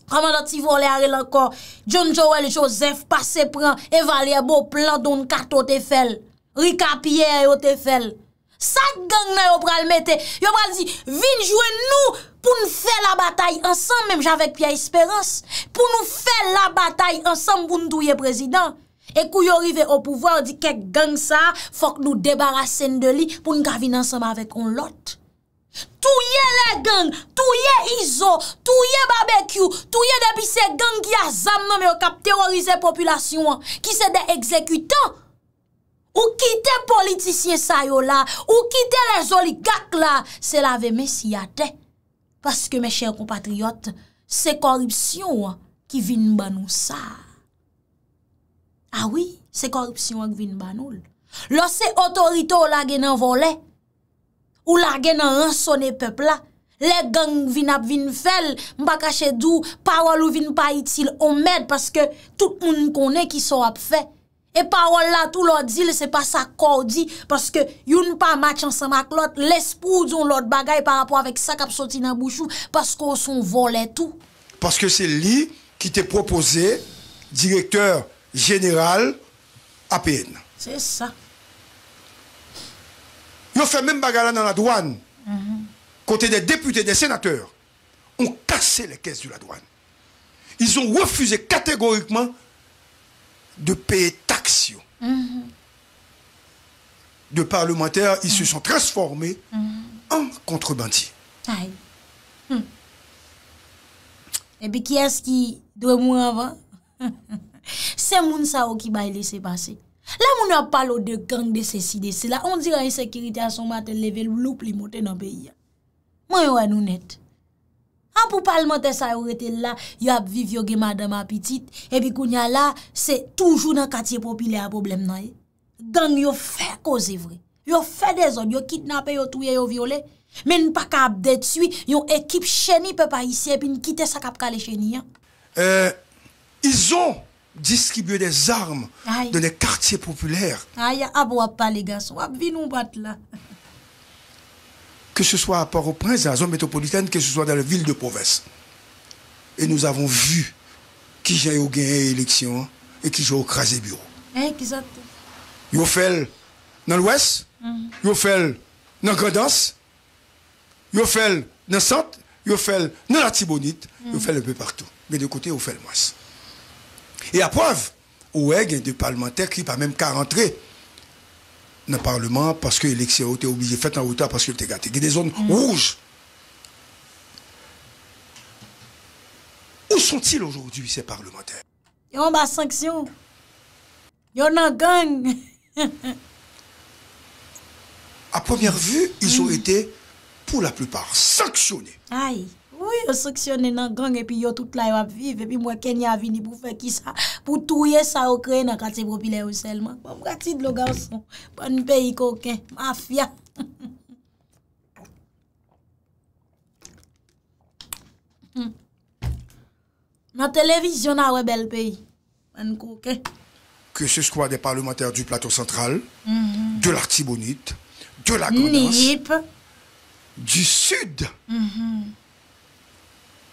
[SPEAKER 1] Koman dati voule ari lakon, John Joel Joseph pase pran, evalye bo plan don karton te fel, Rika Pierre yo te fel. Sak gang nan yo pral mette. Yo pral di, vinjwe nou pou nou fe la batay ansam. Mem javek piya esperans. Pou nou fe la batay ansam pou nou touye prezident. E kou yo rive ou pouvoir di kek gang sa fok nou debara sen de li pou nou ka vin ansam avek on lot. Touye le gang, touye izo, touye bbq, touye debi se gang ki a zam nan yo kap terorize populasyon ki se de ekzekutan. Ou kite politisye sa yo la, ou kite le zoli kak la, se la ve mesi ate. Paske me chèr kompatriot, se koripsyon ki vin banou sa. A ah wii, se koripsyon ak vin banoul. Lose otorito ou la gen an vole, ou la gen an ransone pepla, le gang vin ap vin fel, mbakache dou, pawal ou vin pa itil, on med paske tout moun konen ki so ap fey. Et parole là, tout l'autre dit, c'est pas ça qu'on dit, parce que ne pas match ensemble avec l'autre, l'espoir d'un l'autre bagaille par rapport avec ça qui a sorti dans bouchou, parce qu'on son volé tout.
[SPEAKER 2] Parce que c'est lui qui t'a proposé directeur général APN. C'est ça. ont fait même bagaille dans la douane, mhm. côté des députés, des sénateurs, ont cassé les caisses de la douane. Ils ont refusé catégoriquement de payer De parlamenter, i se son transforme an kontrebandi. Ay.
[SPEAKER 1] Ebe, kya skye dwe moun avan? Se moun sa ou ki bay lese pase. La moun apal ou de gang de se si de se la, on diran yon sekiriti a son maten level ou loup li moten an beya. Moun yon anoun ete. An pou palman te sa yo rete la, yo ap viv yo ge madame apetit, epi kounya la, se toujou nan katye popile a problem nan ye. Dan yo fe koze vre, yo fe de zon, yo kitnape yo touye yo viole, men pa ka ap detui, yo ekip chenye pe pa isye, e pin kite sa ka ap kale chenye.
[SPEAKER 2] Eh, ils ont distribué des armes dans les quartiers populaires.
[SPEAKER 1] Ayo, ap wap pale gas, wap vin ou bat la.
[SPEAKER 2] que ce soit à Port-au-Prince, dans la zone métropolitaine, que ce soit dans la ville de province. Et nous avons vu qui j'ai gagné l'élection et qui j'ai écrasé bureau. Exact. Ils ont fait dans l'ouest, ils mhm. ont fait dans Grandance, ils ont fait dans le centre, ils ont fait dans la Tibonite, ils ont fait un peu partout. Mais de côté, ils ont fait le moins. Et à preuve, il y a des parlementaires qui n'ont pas même qu'à rentrer dans le Parlement parce que l'élection était obligée faite en retard parce que était gâté. Il y a des zones mm. rouges. Où sont-ils aujourd'hui, ces parlementaires
[SPEAKER 1] Ils ont ma sanction. Ils ont un gang.
[SPEAKER 2] à première vue, ils ont mm. été, pour la plupart, sanctionnés.
[SPEAKER 1] Aïe. Mwen yon suksyonnen nan gang epi yon tout bon, bon hmm. la yon ap vive epi mwen Kenya avini pou fè ki sa pou touye sa okre nan kate propilè yon selman. Mwen mwen kati dlo ganson. Mwen peyi koke. Mafia. Mwen televizyon anwe bel peyi. Mwen koke.
[SPEAKER 2] Ke se jkwa de parlementèr du plateau central, mm-hmm. de l'artibonite, de la gandans, du sud. Mwen
[SPEAKER 1] mm-hmm. mwen.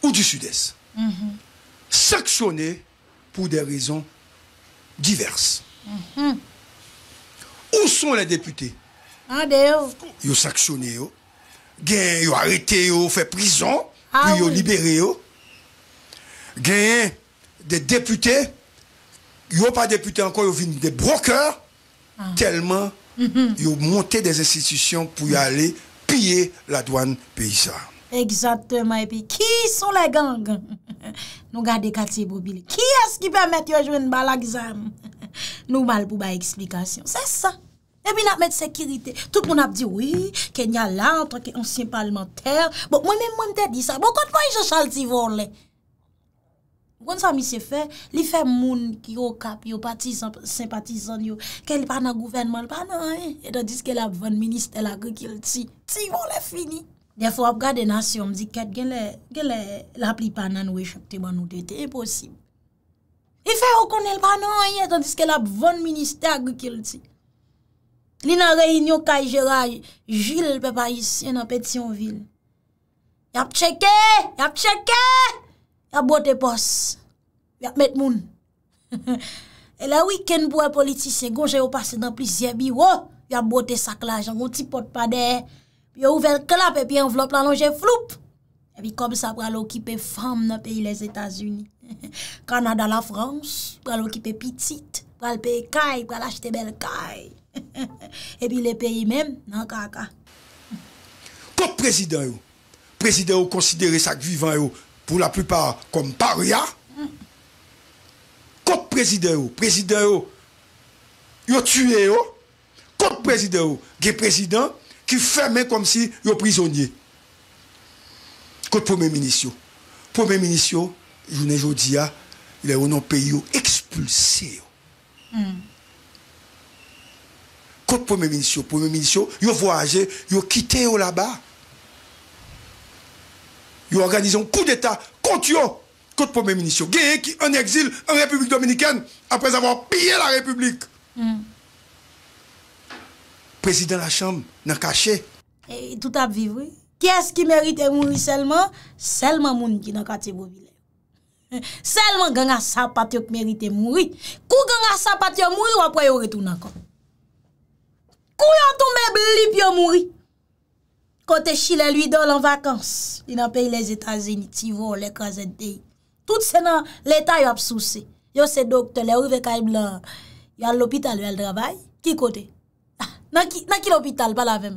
[SPEAKER 2] ou du sud-est, sanctionné pour des raisons diverses. Où sont les députés Ils ah, sont ben, oh. sanctionné. ils ont arrêté, ils fait prison, ah, puis ils ont libéré. Ils des députés, ils n'ont pas députés encore, ils ont des brokers, ah. tellement ils mhm. ont monté des institutions pour y aller piller la douane paysanne.
[SPEAKER 1] Exactement, et puis qui sont les gangens? Nous gardez quatre cibles. Qui est-ce qui permet de jouer une balle à l'examen? Nous, mal pour ba explication, c'est ça. Et puis, on a mettre sécurité. Tout le monde a dit oui, que n'y a l'âtre, que l'ancien parlementaire. Bon, moi-même, moi-même, j'ai dit ça. Pourquoi bon, je chale si volé? Pourquoi ça m'y s'est fait? L'effet, mon, yo, cap, yo, patizant, sympathizant, yo, quel parlement, gouvernement, parlement, et d'en disque la bonne ministre, elle a gogué le tif, tif, volé, fini. Ya fwa ap gade nasyon mziket gen le ap li pan nan wech ap te ban nou te, te imposib. E fe okon el pan nan yon, tandis ke la ap von minister agrikel ti. Li nan reynyo kaye jera, jil pe Paris, yon ap eti yon vil. Yap cheke, yap cheke, yap bote pos, yap met moun. E la wiken pou e politisyen gonje yo pase dan plizye bi, yo, yap bote sakla jan, yon ti pot pa dey. Yo ouvel klap epi envelop la lonje floup. Epi kom sa pral ou kipe fam nan peyi les Etats-Unis. Kanada la Frans, pral ou kipe pitit. Pral pey kay, pral achte bel kay. Epi le peyi men, nan kaka.
[SPEAKER 2] Kok prezident yo? Prezident yo konsidere sak vivan yo pou la pripa kom paria? Kok prezident yo? Prezident yo yo tune yo? Kok prezident yo? Ge prezident yo? qui comme si ils prisonnier. Côté Premier ministre. Premier ministre, je ne dis il est au nom pays expulsé. Mm. Premier ministre, Premier ministre, ils ont voyagé, ils ont quitté là-bas. Ils ont un coup d'État contre eux contre premier ministre. qui qui en exil en République dominicaine après avoir pillé la République. Hmm. Prezident la chanm nan kache.
[SPEAKER 1] E, tout ap vivre. Kè es ki merite mouri selman? Selman moun ki nan kate bovile. Selman gen a sapat yo k merite mouri. Kou gen a sapat yo mouri, wap wè yo retou nan kon. Kou yon tou mè blip yo mouri. Kote chile, lui dole an vakans. Li nan peyi les Etats-Unis, Tivou, le KZD. Tout se nan l'Etat yo ap souse. Yo se doktele, ou ve kaib la... Yo al l'opital, yo al drabay. Ki kote? Nan ki l'opital, pa lavem.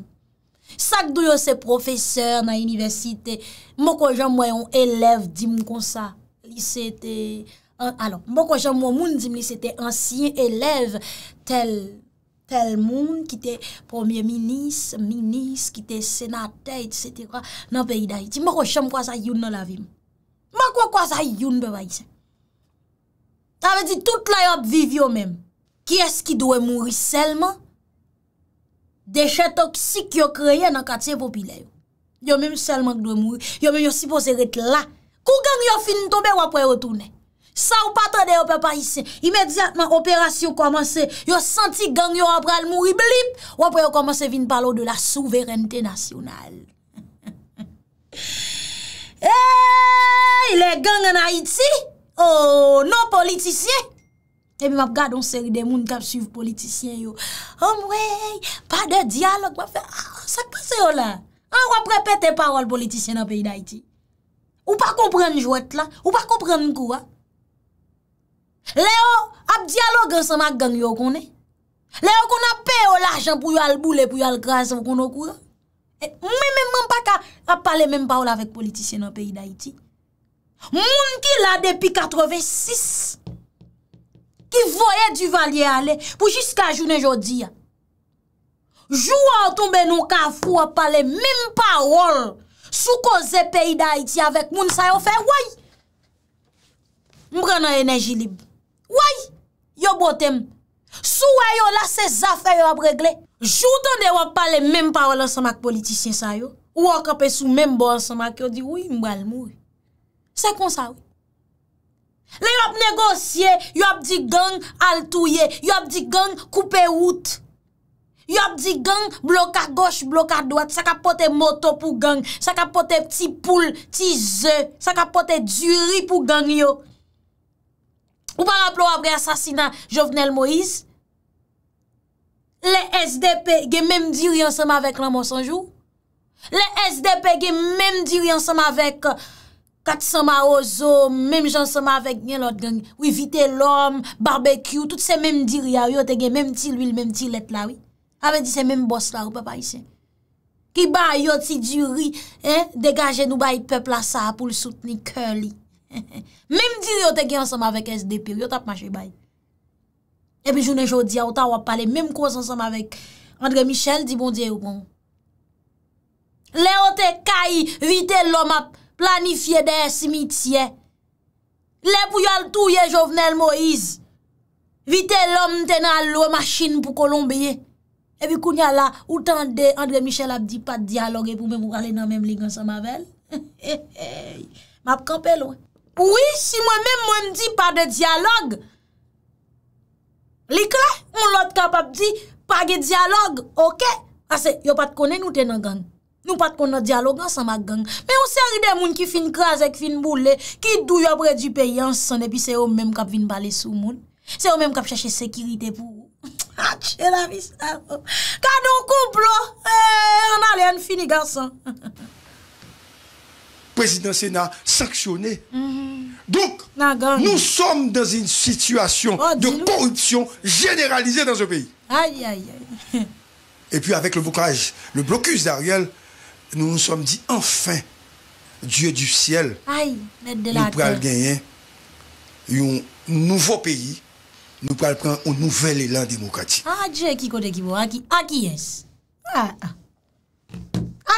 [SPEAKER 1] Sak do yo se profeseur nan universite, moko jan mwen yon eleve dim kon sa. Li se te, alo, moko jan mwen moun dim li se te ansyen eleve tel moun ki te premier minis, minis ki te senate, etc. nan peyda iti. Moko jan mwen kwa sa yon nan lavem. Moko kwa sa yon bewa iti. Ta ve di tout la yo ap viv yo men. Ki es ki doye mounri selman, Deshet toksik yo kreye nan katye popilè yo. Yo mèm selman kdo mwou, yo mèm yo sipose ret la. Kou gang yo fin tobe, wap wè yo toune. Sa ou patre de yo pepa isen, imediatman operasyon kwamanse, yo senti gang yo apre al mwou, i blip, wap wè yo kwamanse vin palo de la souverente nasyonal. Eyy, le gang en Haiti, o, oh, non politisye, E mi map gade on seri de moun kap suv politisyen yo. Om wey, pa de diyalog, ma fe, a, sa kase yo la. An wap repete parol politisyen an peyi da iti. Ou pa komprene jwet la, ou pa komprene kouwa. Leo ap diyalog an sa ma gang yo konen. Leo kon ap peyo la ajan pou yo alboule, pou yo alkras, pou kono kouwa. E mwen mwen pa ka, rap pale menm parol avèk politisyen an peyi da iti. Moun ki la depi katreve siss. ki voye di valye ale pou jiska jounen jodi ya. Jou a otombe nou ka fou a pale menm pa wol, sou ko zè peyi da Haiti avek moun sa yo fe, woy! Mbre nan enerji lib, woy! Yo botem, sou woy yo la se zafè yo ap regle, joutan de wap pale menm pa wol an sa mak politisyen sa yo, ou wak apesou menm bo an sa mak yo di woy mbal mou. Se kon sa wou? Negosye, yo ap di gang altouye Yo ap di gang koupe wout Yo ap di gang bloka goch, bloka dwat Sa ka pote moto pou gang Sa ka pote pti poul, pti zè Sa ka pote djuri pou gang yo Ou parablo ap ge asasina Jovenel Moïse Le SDP ge menm djuri ansama vek lan monsanjou Le SDP ge menm djuri ansama vek Kat soma ozo, mem jan soma vek nyen lot gangi, wivite lom, barbekyou, tout se mem diri a, yo te gen, mem ti lwil, mem ti let la, oui. Awe di se mem bos la, oupe pa isen. Ki bay yo ti diri, eh, degaje nou bay pepla sa, pou l soutenik ke li. Mem diri yo te gen soma vek SDP, yo tap mache bay. Ebi jounen jodi a, yo ta wap pale, mem kouz ansoma vek André Michel, di bon diye ou bon. Le yo te kayi, wite lom ap, planifiye de esimitiye. Le pou yal touye jovenel Moïse. Vite lom tena lo machin pou kolombeye. E bi kounya la, ou tan de Andre Michel ap di pa diyalogue pou mè mou gale nan mèm ligan sa mavel. M ap kapel wè. Ouwi, si mèm mèm mèm di pa de diyalogue. Lik la, moun lot kap ap di pa de diyalogue. Ok, ase, yo pat kone nou tena gang. Nou pat kon nan diyalogue ansan ma gang. Men ou seri demoun ki fin kraze, ki fin boule, ki dou yo apre di peyi ansan, epi se yo menm kap vin balesou moun. Se yo menm kap chache sekirite pou. Ache la misa. Kado oh. kouplo, oh. eee, eh, an ale an fini gansan.
[SPEAKER 2] Prezident Sena, saksyoné. Mm-hmm. Douk, nou som dan zin situasyon oh, de korupsyon generalize dan zon peyi. Epyu avek le vokaj, le blokus Dariel, Nou nou som di, anfen, Diyo du siel,
[SPEAKER 1] Nou pral
[SPEAKER 2] genyen, Yon nouvo peyi, Nou pral pran ou nouvel elan demokrati.
[SPEAKER 1] Ah, ah, ah, a, dye, ekiko dekibo, akiyes. A, a.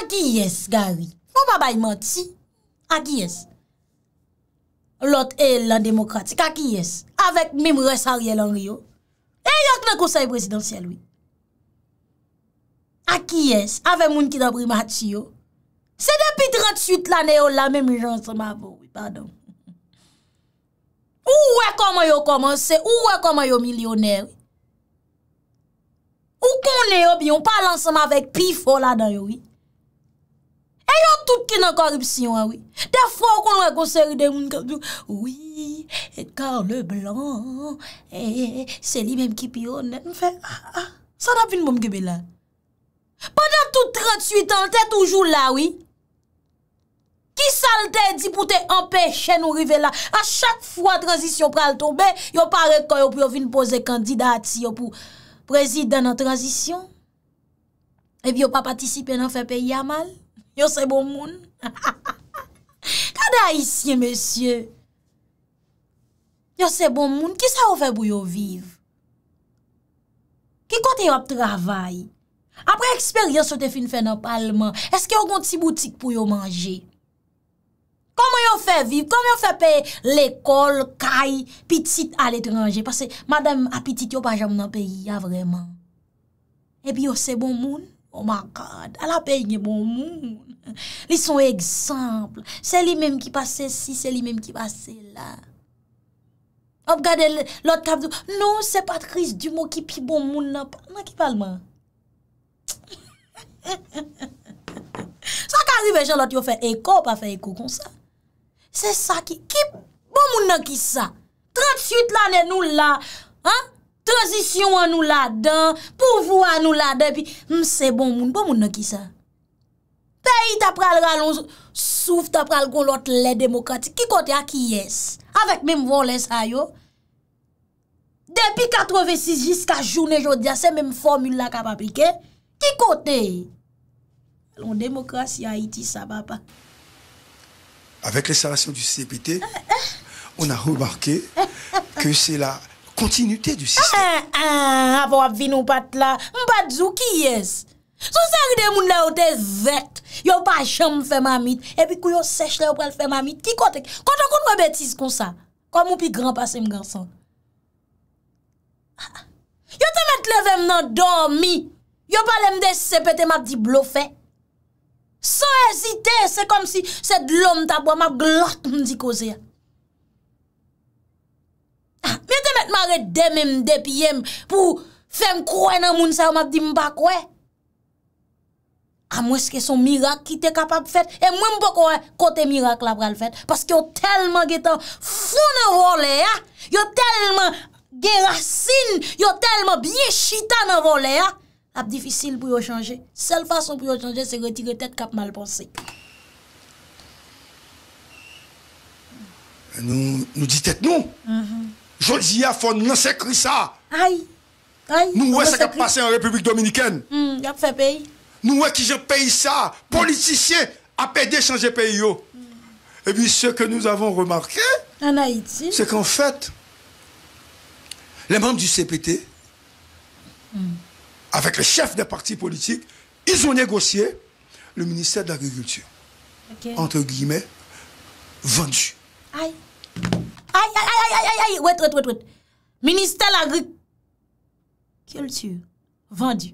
[SPEAKER 1] Akiyes, gari. Mou mabay mat si, akiyes. Lot elan demokrati, kakiyes. Avek mimo resarye lan riyo. E, yok nekosay prezident siel wik. Aki yes, ave moun ki dabri mati yo. Se depi 38 lane yo, la mèm jansèm avou, pardon. Ou wè koman yo komanse, ou wè koman yo milyonè. Ou kounen yo biyon, palansèm avèk pifo lade yo. E yo tout ki nan koripsyon avou. De fò kon wè konsèri de moun kapi yo. Ou wè koman yo komanse, ou wè koman yo milyonè. Mwen fè, ah, ah, sa nan vin moun gebelan. Pendan tout 38 an, lte toujou la, oui? Ki sa lte di pou te empèche nou rive la? A chak fwa transisyon pral toube, yo parek kon yo pou yo vin pose kandidati yo pou prezident nan transisyon? E bi yo pa patisipe nan fe peyi a mal? Yo se bon moun? Ka da isye, mesye? Yo se bon moun? Ki sa yo fe bou yo viv? Ki konti yo ap travayi? Apre eksperyans yo te fin fe nan palman, eske yo gont si boutik pou yo manje? Koman yo fe viv? Koman yo fe pe l'ekol, kaj, pitit al etranje? Pase madame apitit yo pa jam nan pe ya vreman? E pi yo se bon moun? Oh my God, ala pe yon bon moun. Li son eksemple, se li menm ki pase si, se li menm ki pase la. Op gade l'ot kap do, non se patris di mou ki pi bon moun nan palman ki palman. Sa ka rive jen lot yo fè eko pa fè eko kon sa Se sa ki, ki, bon moun nan ki sa 38 lanen nou la, an Transisyon an nou la dan, pouvo an nou la depi Mse hmm, bon moun, bon moun nan ki sa Peyi ta pral ralons, souf ta pral kon lot lè demokrati Ki kote a ki yes, avèk mèm von lè sa yo Depi 86 jiska jounè jodia, se mèm formule la kap aplike Ki kote yi? Loun demokrasi Haiti sa ba pa.
[SPEAKER 2] Awek lè sarasyon du CPT, eh, eh. on a remarke ke se la
[SPEAKER 1] kontinutè du sistem. Ha, eh, ha, ha, ha, avwa vin ou pat la, ou pat zou ki yes. Sou seri de moun lè ou de vert. Yo pa jèm fè mamit, epi kou yo sech lè ou pral fè mamit. Ki kote kè? Kwa ton koun wè betis kon sa? Kwa moun pi gran pasèm gansan? Ah, ah. Yo te met leve mnen dormi. Yo pale mde sepete ma di blofe. So ezite, se kom si se glom tabwa ma glot mdi koze. Ah, Mye te met ma redeme mde piye mpou fem kouen nan moun sa yo ma di mbakwe. A mweske son mirak ki te kapab fet, e mwen mpo kouen kote mirak la pral fet. Paske yo telman getan foun avole ya, yo telman gerasin, yo telman bie chitan avole ya. difficile pour yo changer. Seule façon pour y changer, c'est retirer tête a mal pensé.
[SPEAKER 2] Nous, nous dit tête nous. Mhm. Je dis à fond, nous écrit ça. Aïe. Aïe. Nous, c'est ce qui passé en République Dominicaine. nous hmm, a fait pays. Nous, qui je payé ça. Politiciens, Politicien a payé changer pays. Et puis, ce que nous avons remarqué,
[SPEAKER 1] en Haïti,
[SPEAKER 2] c'est qu'en fait, les membres du CPT, hmm avec les chefs des partis politiques, ils ont négocié le ministère de l'Agriculture. Entre guillemets, vendu.
[SPEAKER 1] Aïe. Aïe, aïe, aïe, aïe, aïe, Ouais, ouais, ouais, ouais. Ministère de l'Agriculture, vendu.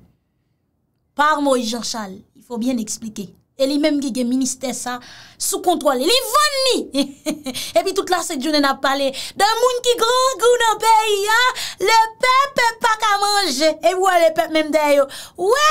[SPEAKER 1] Par Moïse Jean-Charles, il faut bien expliquer. E li mèm gè gè ministè sa, sou kontwal. Li vòn ni! E pi tout la se djounè ah, na pale, dè moun ki grangou nan peyi ya, le pepe pa ka manje. E wè le pepe mèm dè yo. Wè,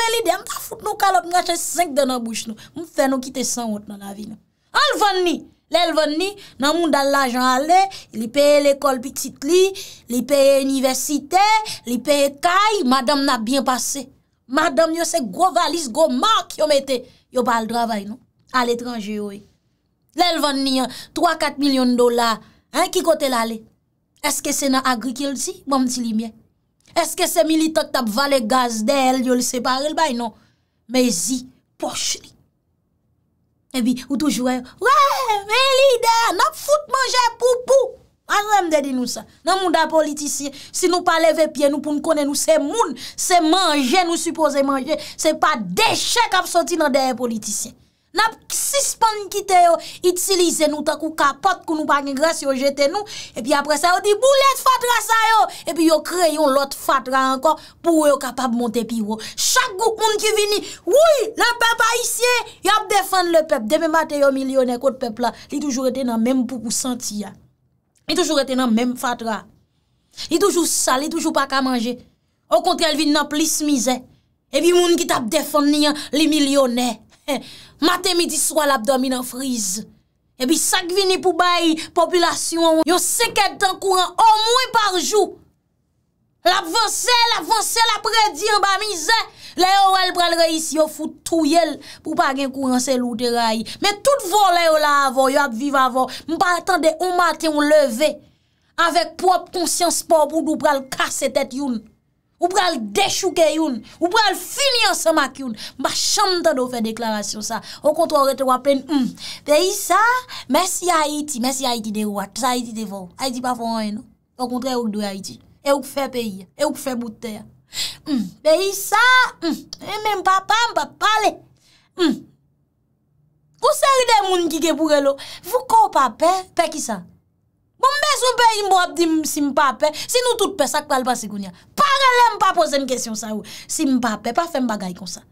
[SPEAKER 1] mè li dè, mè foute nou kalop, mè achè sèk dè nan bouch nou. Mè fè nou kite san wot nan la vi nou. An lè vòn ni! Lè lè vòn ni, nan moun dal la jan alè, li peye l'ekol pitit li, li peye université, li peye kay, madame nan bien passe. Madame yo se gò valise, gò mak yon metè. Yo pa al travay nou, al etranjye yo e. Lèl vann ni an, 3-4 milyon dola, an ki kote lalè? Eske se nan agrikil si, bom ti li mye? Eske se mili tot tap vale gaz de el, yo non. li separe l bay nou? Mezi, poch li. Ebi, ou toujwe, wè, me lider, nap foute manje pou pou. An remde di nou sa. Nan moun da politisye, si nou pa leve piye nou pou nou kone nou, se moun, se manje nou, se pa deche kap soti nan dehe politisye. Nap sispan ki te yo, itilize nou takou kapot, kou nou pa ngegras yo jete nou, e pi apre sa yo di boulet fatra sa yo, e pi yo kreyon lot fatra ankon, pou yo kapab monte pi yo. Chak goup moun ki vini, woui, nan pe pa isye, yap defan le pep, deme mate yo milyone kote pep la, li toujou rete nan mem pou kousanti ya. E toujou reten nan menm fatra. E toujou sal, e toujou pa ka manje. Ou kontrel vin nan plis mize. Ebi moun ki tap defon niyan li milyonè. Mate midi swa labdomi nan friz. Ebi sak vinipou bayi popyla syon. Yon sekèd tan kouran o mwen par jou. Lab vansè, lab vansè, lab predi an ba mize. Lè yo wèl pral reisi yo foute touyèl pou pa gen kourense loutè rayi. Mè tout vò lè yo la avò, yo ap viv avò. Mè patan de ou matè ou levè, avèk prop konsyans pop ou dò pral kase tèt youn. Ou pral dechouke youn. Ou pral fini ansamak youn. Mè pa chanm tan do fè deklarasyon sa. Ou kontre ou rete wapèn. Hmm, Pè yisa, mèsi Haiti, mèsi Haiti de wò. Haiti de vò. Haiti pa fò anè nou. Ou kontre ou dò Haiti. E ou fè peyi. E ou fè boutè. E ou fè. Be hmm, yisa, mwen hmm, e pa pa, mwen pa pale. Hmm. Ou seri de moun ki ge pou relo, vou ko pa pe, pe ki sa? Bon mwen sou pe yon bo ap di mwen si mwen pa pe, si nou tout pe, sa kwa al pase koun ya. Pa rele mwen pa pose n kesyon sa ou. Si mwen pa pe, pa fe m bagay kon sa.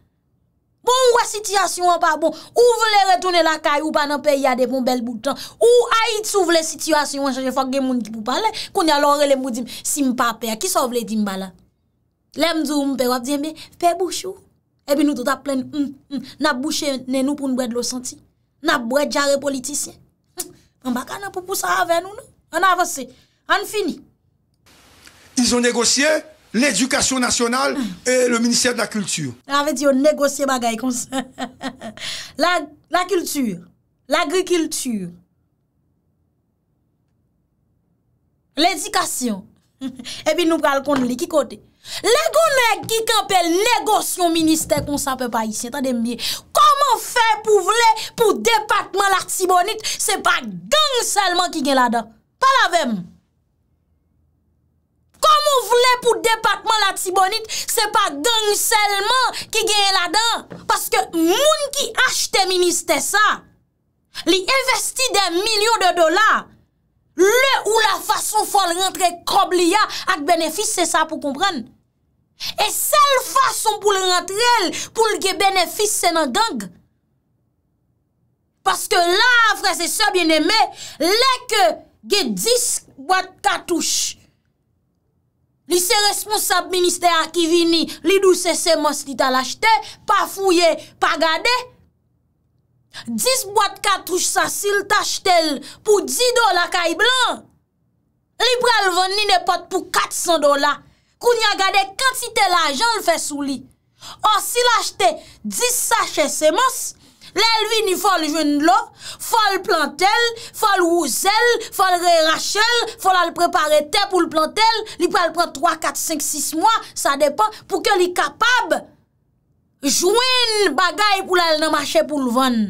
[SPEAKER 1] Bon ou wè sityasyon wè pa bon, ou wè retounen la kaye ou pa nan pe yade pou bel boutan, ou a it sou wè sityasyon wè chanjen fwa ge moun ki pou pale, koun ya lorele mwen di mwen si mwen pa pe, ki sa wè di mwen pa la? Le mdou mpe wap diye mbe, fe bouchou. Ebi nou dout ap plen, mm, mm, nab bouché nenou pou nou bwèd lo senti. Nab bwèd djarè politisyen. Mbaka hm, nan pou pousa avè nou nou. An avansè, an fini.
[SPEAKER 2] Ils ont négocié l'éducation nationale et le ministère de la culture.
[SPEAKER 1] Avè diyo négocié bagay kons. La culture, l'agriculture, l'éducation. Ebi nou pral kon li, ki kote? Le gounèk ki kampele negos yon minister kon sape pa yisye, ta demye. Koman fe pou vle pou depatman lak tibonit, se pa gang selman ki gen la dan. Palavem. Koman vle pou depatman lak tibonit, se pa gang selman ki gen la dan. Paske moun ki achte minister sa, li investi den milyon de dola, le ou la fason fol rentre kobli ya ak benefis, se sa pou komprenn. E sel fason pou l rentrel pou l ge benefis se nan gang. Paske la, frase se bieneme, leke ge 10 boite katouche. Li se responsab minister akivini, li dou se seman si ta l achete, pa fouye, pa gade. 10 boite katouche sa si l ta achete l pou 10 dola kay blan. Li pral ven ni ne pot pou 400 dola. Koun ya gade kantite l ajan l fe sou li. Or si l achete 10 sachet semos, l elvi ni fol joun lo, fol plantel, fol wouzel, fol rey rachel, fol al preparete pou l plantel, li pou al pran 3, 4, 5, 6 mwa, sa depan pou ke li kapab joun bagay pou l al namache pou l von.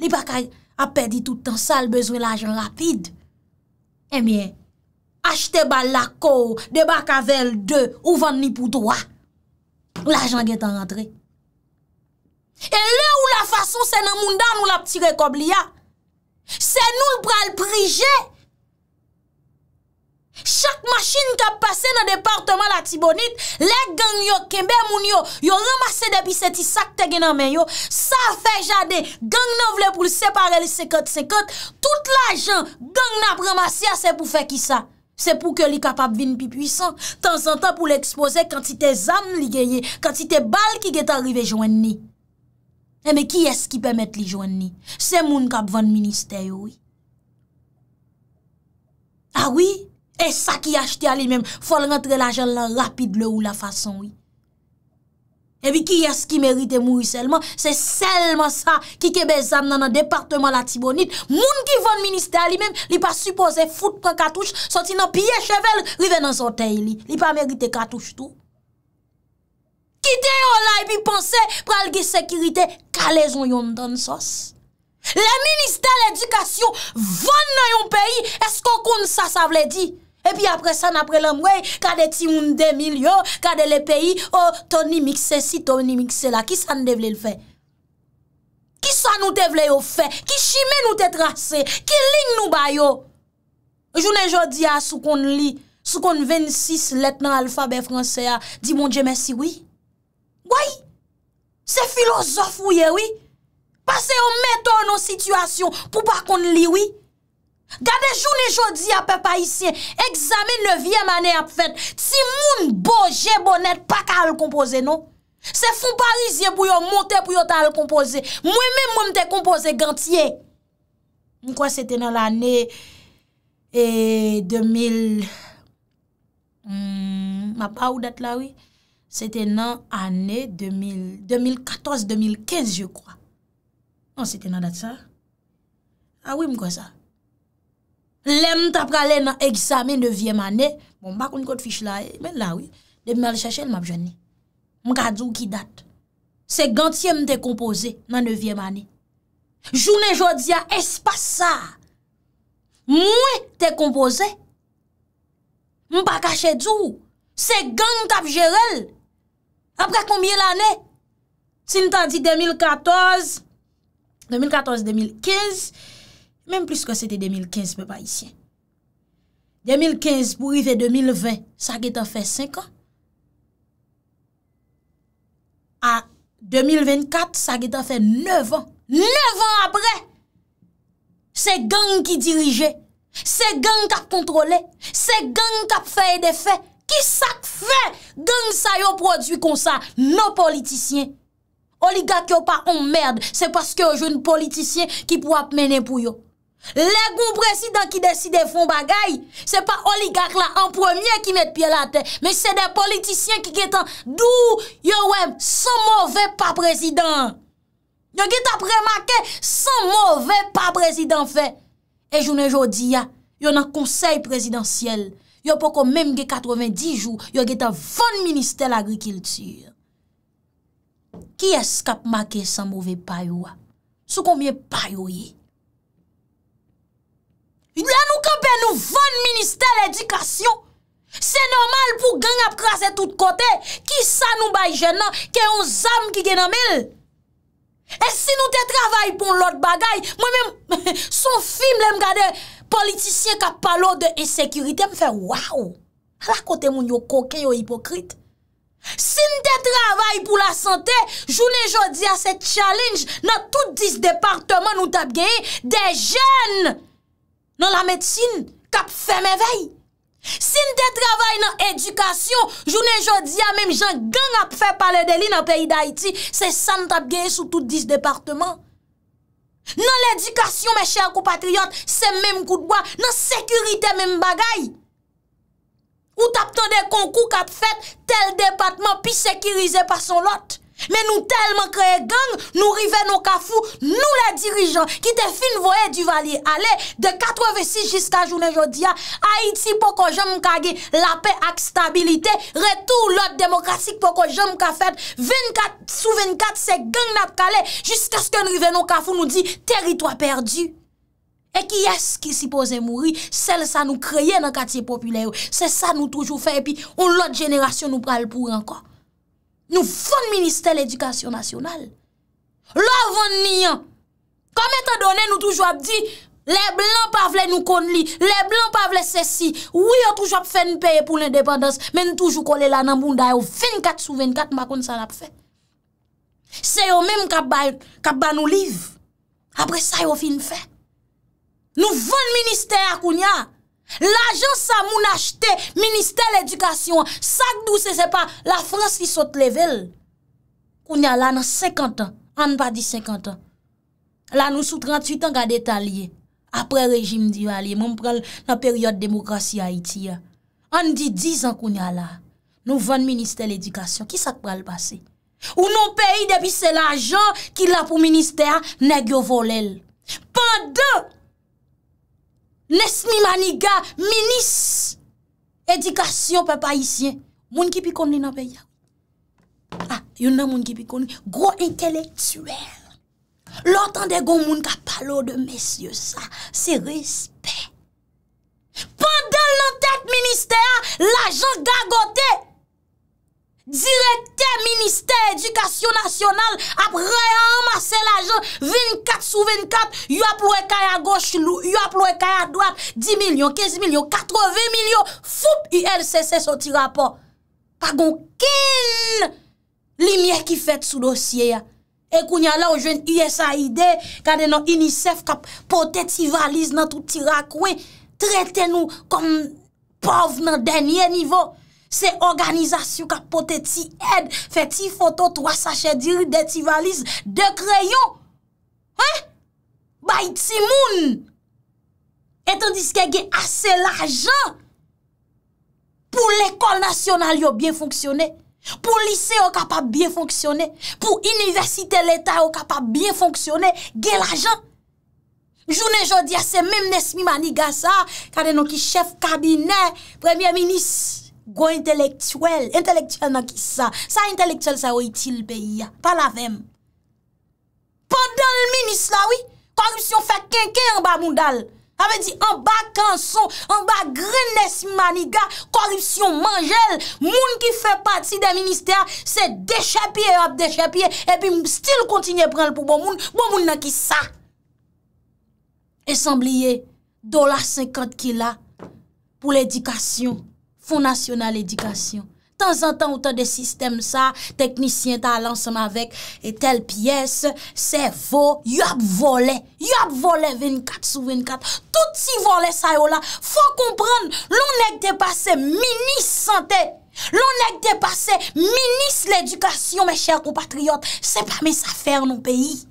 [SPEAKER 1] Li bakay a pedi toutan sa l bezwen l ajan lapid. Emiye, eh Achte ba lakou, de ba kavel 2, ou van ni pou 3. L'ajan get an rentre. E le ou la fason se nan moun dan ou la ptire kob li ya. Se nou l pral prije. Chak masin kap pase nan departman la tibonit, le gang yo kembe moun yo, yo ramase depi se ti sak te genan men yo. Sa fe jade, gang nan vle pou l separe l sekot sekot. Tout l'ajan, gang nan premase ya se pou fe ki sa. Se pou ke li kapap vin pi pwisan, tan san tan pou l'expose kantite zan li genye, kantite bal ki get arrive joen ni. E me ki es ki pemet li joen ni? Se moun kapvan minister yo. A wii, e sa ki achte a li menm, fol rentre la jen lan rapide le ou la fason wii. Ebi ki yas ki merite moui selman, se selman sa ki kebe zan nan an departman la tibonit. Moun ki van minister li men, li pa suppose foute pran katouche, soti nan piye chevel, rive nan zantey li. Li pa merite katouche tou. Kite yon la epi panse, pralge sekirite, kalezon yon dan sos. Le minister l'edikasyon van nan yon peyi, esko kon sa sa vle di? E pi apre san apre lam wey, kade ti moun demil yo, kade le peyi, o, toni mikse si, toni mikse la, ki san devle l fe? Ki san nou devle yo fe? Ki shime nou te trase? Ki ling nou bayo? Jounen jodi a sou kon li, sou kon 26 letnan alfabe franse a, di moun jemesi wey? Wey? Se filozof wey e wey? Pase yo meton nou situasyon pou pa kon li wey? Gade jouni jodi apè pa isye, egzamin ne vye manè ap fèt. Ti moun bojè bonèt pa ka al kompozè, nou? Se foun parizye pou yon monte pou yon ta al kompozè. Mwen mè mwen te kompozè gantye. Mwen kwa sete nan l'anè eee, 2000... Hmm, Mwa pa ou dat la, oui? Sete nan anè 2000... 2014-2015, je kwa. Mwen non, sete nan dat sa. A ah wè mwen kwa sa? Lèm ta pralè nan egzame 9è manè. Bon, bakoun kote fich la e, men la wè. Depi mè al chache lè map jè nè. Mwen ka djou ki dat. Se gantiè mwen te kompozè nan 9è manè. Jounè jòdzi a espasa. Mwen te kompozè. Mwen pa kache djou. Se gantiè mwen ta fjèrel. Apra koumye l'anè? Sin ta di 2014. 2014-2015. 2014-2015. Menm plis ke sete 2015 pe bayisyen. 2015 pou yfe 2020, sa getan fe 5 an. A 2024, sa getan fe 9 an. 9 an apre! Se gang ki dirije, se gang kap kontrole, se gang kap feye de fe, ki sak fe! Gang sa yo prodwi konsa, no politisyen. Oli gag yo pa on merd, se paske yo joun politisyen ki pou ap menen pou yo. Le goun presidant ki desi de fon bagay, se pa oligak la, an premier ki met pie la ten, men se de politisyen ki getan, dou yo wèm, san mouve pa presidant. Yo getan prema ke, san mouve pa presidant fe. E jounen jodi ya, yo nan konsey presidansyel, yo poko menm ge 90 jou, yo getan von minister l'agrikiltur. Ki eskap ma ke san mouve pa yo a? Sou konmye pa yo ye? Ya nou kepe nou von minister l'edikasyon. Se normal pou gen ap kras e tout kote, ki sa nou bay jen nan, ke yon zam ki gen amil. E si nou te travay pou l'ot bagay, mwen men, son film lèm gade politisyen ka palo de esekurite, mwen fè waw. A la kote moun yo koke, yo hipokrite. Si nou te travay pou la sante, jounen jodi a se challenge nan tout dis departement nou tapgeye, de jen nan. Nan la medsine, kap fè mè vey. Sin te travay nan edukasyon, jounen jodia, mèm jan gang ap fè pale deli nan peyi da iti, se san tap geye sou tout dis departement. Nan l'edukasyon, mè chè akou patriot, se mèm koutboan, nan sekurite mèm bagay. Ou tap tande konkou kap fèt tel departement pi sekirize pa son lote. Men nou telman kreye gang, nou rive nou kafou, nou la dirijan, ki te fin voye du vali ale, de 86 jiska jounen jodia, Haiti poko jom kage lape ak stabilite, retou lote demokratik poko jom kafet, 24 sou 24 se gang nap kale, jiska sken rive nou kafou nou di teritwa perdu. E ki yes ki si pose mouri, sel sa nou kreye nan katiye populeyo, se sa nou toujou fe, epi ou lote jeneration nou pral pou anka. Nou fon minister l'edikasyon nasyonal. Lo avon niyan. Kame te done nou toujwa ap di, le blan pa vle nou kon li, le blan pa vle se si. Ou yo toujwa ap fen peye pou l'independans, men toujwa kole la nan bunda yo 24 sou 24 makon sa la pou fet. Se yo menm ka ban oliv, apre sa yo fin fet. Nou fon minister akoun ya, L'agen sa moun achete, Ministè l'Education, sak douse se pa, la Frans li sot level. Kouni ala nan 50 an, an pa di 50 an. La nou sou 38 an gade talye, apre rejim di valye, moun pral nan peryote demokrasi Haiti ya. An di 10 an kouni ala, nou van Ministè l'Education, ki sak pral pase? Ou moun peyi debi se l'agen ki la pou Ministè a, negyo volel. Pandè, Nesmi Maniga, minis edikasyon pa paisyen. Moun ki pikon li nan pe ya. Ha, yon nan moun ki pikon li. Gro entelektuel. Lortan de goun moun ka palo de mesye sa. Se respet. Pendel nan tet minister, la jan gagote. Direkte minister edikasyon nasyonal ap rayan amase la jen 24 sou 24 Yop lou e kaya goshe lou, yop lou e kaya dwak 10 milyon, 15 milyon, 80 milyon Foup, il sese se soti rapor Pagon kin li miye ki fet sou dosye ya E kounyan la ou jwen USAID Kade nan inisef kap poteti valiz nan touti rakwe Treten nou kom pov nan denye nivou Se organizasyon ka pote ti ed, fe ti foto, 3 sachet diri, de ti valiz, de kreyon. He? Bay ti moun. Etan diske ge ase la jan. Pou l'ekol nasyonal yo bien fonksyonen. Pou lise yo ka pa bien fonksyonen. Pou inivesite l'Etat yo ka pa bien fonksyonen. Ge la jan. Jounen jodi ase, mem nesmi mani gasa, kade noki chef kabine, premier minis, Gwa intelektuel, intelektuel nan ki sa. Sa intelektuel sa ou itil beya, pa la vem. Pendan l'minis la, oui, korupsyon fe kenken yon ba moun dal. A be di, yon ba kanson, yon ba grenes maniga, korupsyon manjel, moun ki fe pati de minister, se dechepye, hop, dechepye, epi stil kontinye prel pou bon moun, bon moun nan ki sa. Esambliye, dola 50 kila, pou l'edikasyon. Fonasyonan l'edikasyon, tan zan tan ou tan de sistem sa, teknisyen ta lansman vek, et tel piyes, se vo, yo ap vo le, yo ap vo le 24 sou 24, tout si vo le sa yo la, fwa kompran, loun ek depase, minis sante, loun ek depase, minis l'edikasyon, me chèr kompatriot, se pa mes afer nou peyi.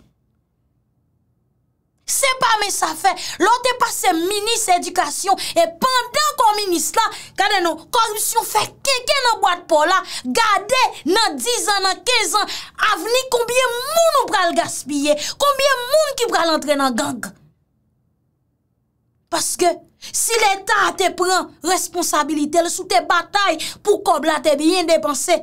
[SPEAKER 1] Se pa mè sa fè, lò te pase minis edikasyon e pandan kon minis la, gade nou korupsyon fè keke nan Gwadpola, gade nan 10 an, 15 an, avni konbyen moun nou pral gaspye, konbyen moun ki pral antre nan gang. Paske si l'Etat te pran responsabilite, le sou te batay pou kob la te biyen depanse,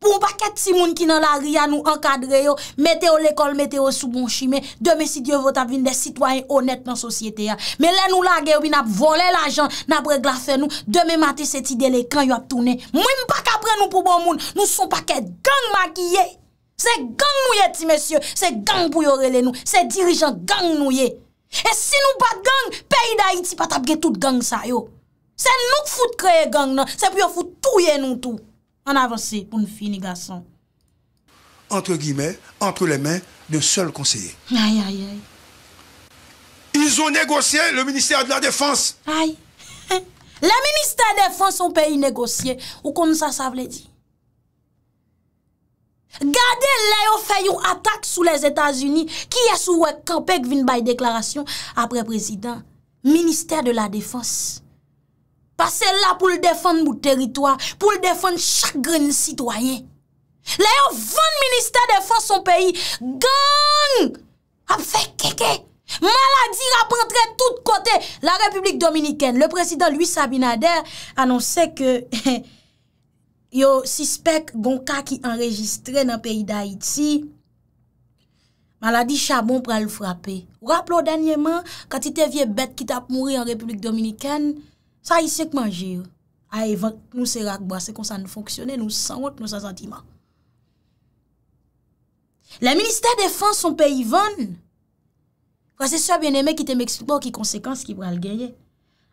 [SPEAKER 1] Poun pa ket ti moun ki nan la ria nou ankadre yo, meteo l'ekol, meteo soubon chime, deme si diyo vota vin de sitwayen honet nan sosyete ya. Me lè nou la geyo bi nap vole la jan, nap reglafe nou, deme mati se ti dele kan yo ap toune. Mwen pa kapre nou pou bon moun, nou son pa ket gang ma kiye. Se gang nou ye ti mesye, se gang pou yo rele nou, se dirijan gang nou ye. E si nou pa gang, peyi da iti patap gen tout gang sa yo. Se nou fout kreye gang nan, se pyo fout touye nou tou. an avanse pou nou fi ni gason.
[SPEAKER 2] Entre guimè, entre le men de sol konseye.
[SPEAKER 1] Ay, ay, ay.
[SPEAKER 2] Ils ont négocié le Ministère de la Défense.
[SPEAKER 1] Ay, le Ministère de la Défense ont payé négocié. Ou kon sa sa vle di? Gade le yo fè yon atak sou les Etats-Unis ki yè sou wè kampèk vin baye deklarasyon apre prezident Ministère de la Défense. pa se la pou l defan mou teritwa, pou l defan chak gren sitwayen. Le yo van minister defan son peyi, gang, ap fe keke, maladi rap rentre tout kote la Republik Dominikene. Le presidant Louis Sabinader annonse ke, yo sispek gonka ki enregistre nan peyi da Iti, maladi chabon pral frape. Wap lo denye man, kati te vie bet ki tap mouri an Republik Dominikene, Sa yisek manjir, a evan nou se rakbo, se kon sa nou fonksyonen, nou sanwot nou sa santiman. La Ministèr Défense son peyivon, kwa se soye bienemè ki te mèksipo ki konsekans ki pral genye,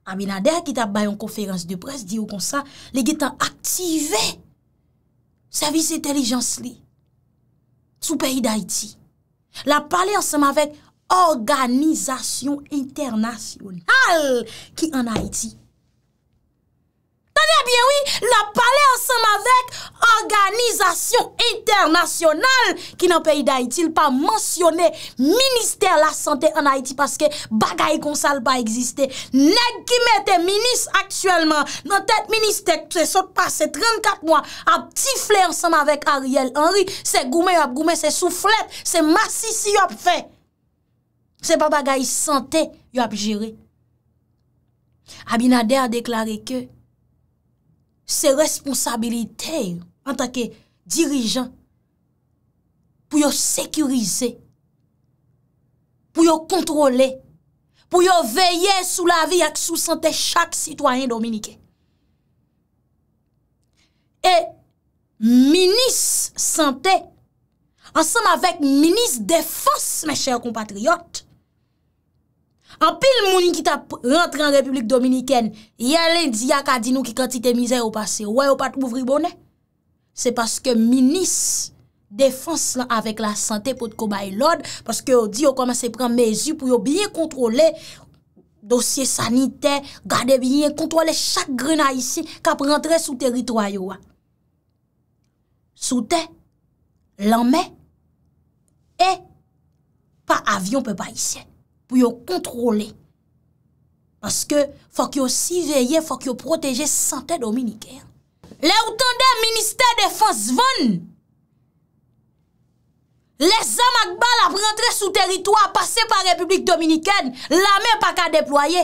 [SPEAKER 1] a minader ki tap bayon konferans de pres, diyo kon sa, lege tan aktive, servis etelijans li, sou peyid Haiti. La pale ansèm avèk organizasyon internasyonal ki an Haiti. Nebyenwi, la pale ansanm avek Organizasyon Internasyonal Ki nan peyi d'Haïti, l pa monsyonne Ministèr la Santè an Haïti Paske bagay konsal pa eksiste Neg kime te minis Aktuellement, nan tèt ministèk Se sotpasse 34 mwa A tifle ansanm avek Ariel Henry Se goumè yop goumè, se souflet Se masisi yop fe Se pa bagay Santè Yop jere Abinade a deklare ke Se responsabilite en tanke dirijan pou yo sekurize, pou yo kontrole, pou yo veye sou la vi ak sou sante chak sitwanyen Dominike. E minis sante, ansanm avek minis defos, me chèr kompatriot, An pil mouni ki ta rentre an Republik Dominiken, yalè diya ka di nou ki kantite mizè ou pase, wè ou pati mouvri bonè? Se paske minis defanse lan avèk la sante pou tko bay lòd, paske di yo komanse pren mezi pou yo biye kontrole dosye sanite, gade biye kontrole chak grèna isi, ka prentre sou teritroy yo wè. Soute, lanme, e pa avyon pe bay isiè. Pou yo kontrole. Paske fok yo si veye, fok yo proteje sante Dominike. Le ou tande Ministè Défense von, le Zama Akbal ap rentre sou teritwa, pase pa Republik Dominiken, la men pa ka deploye.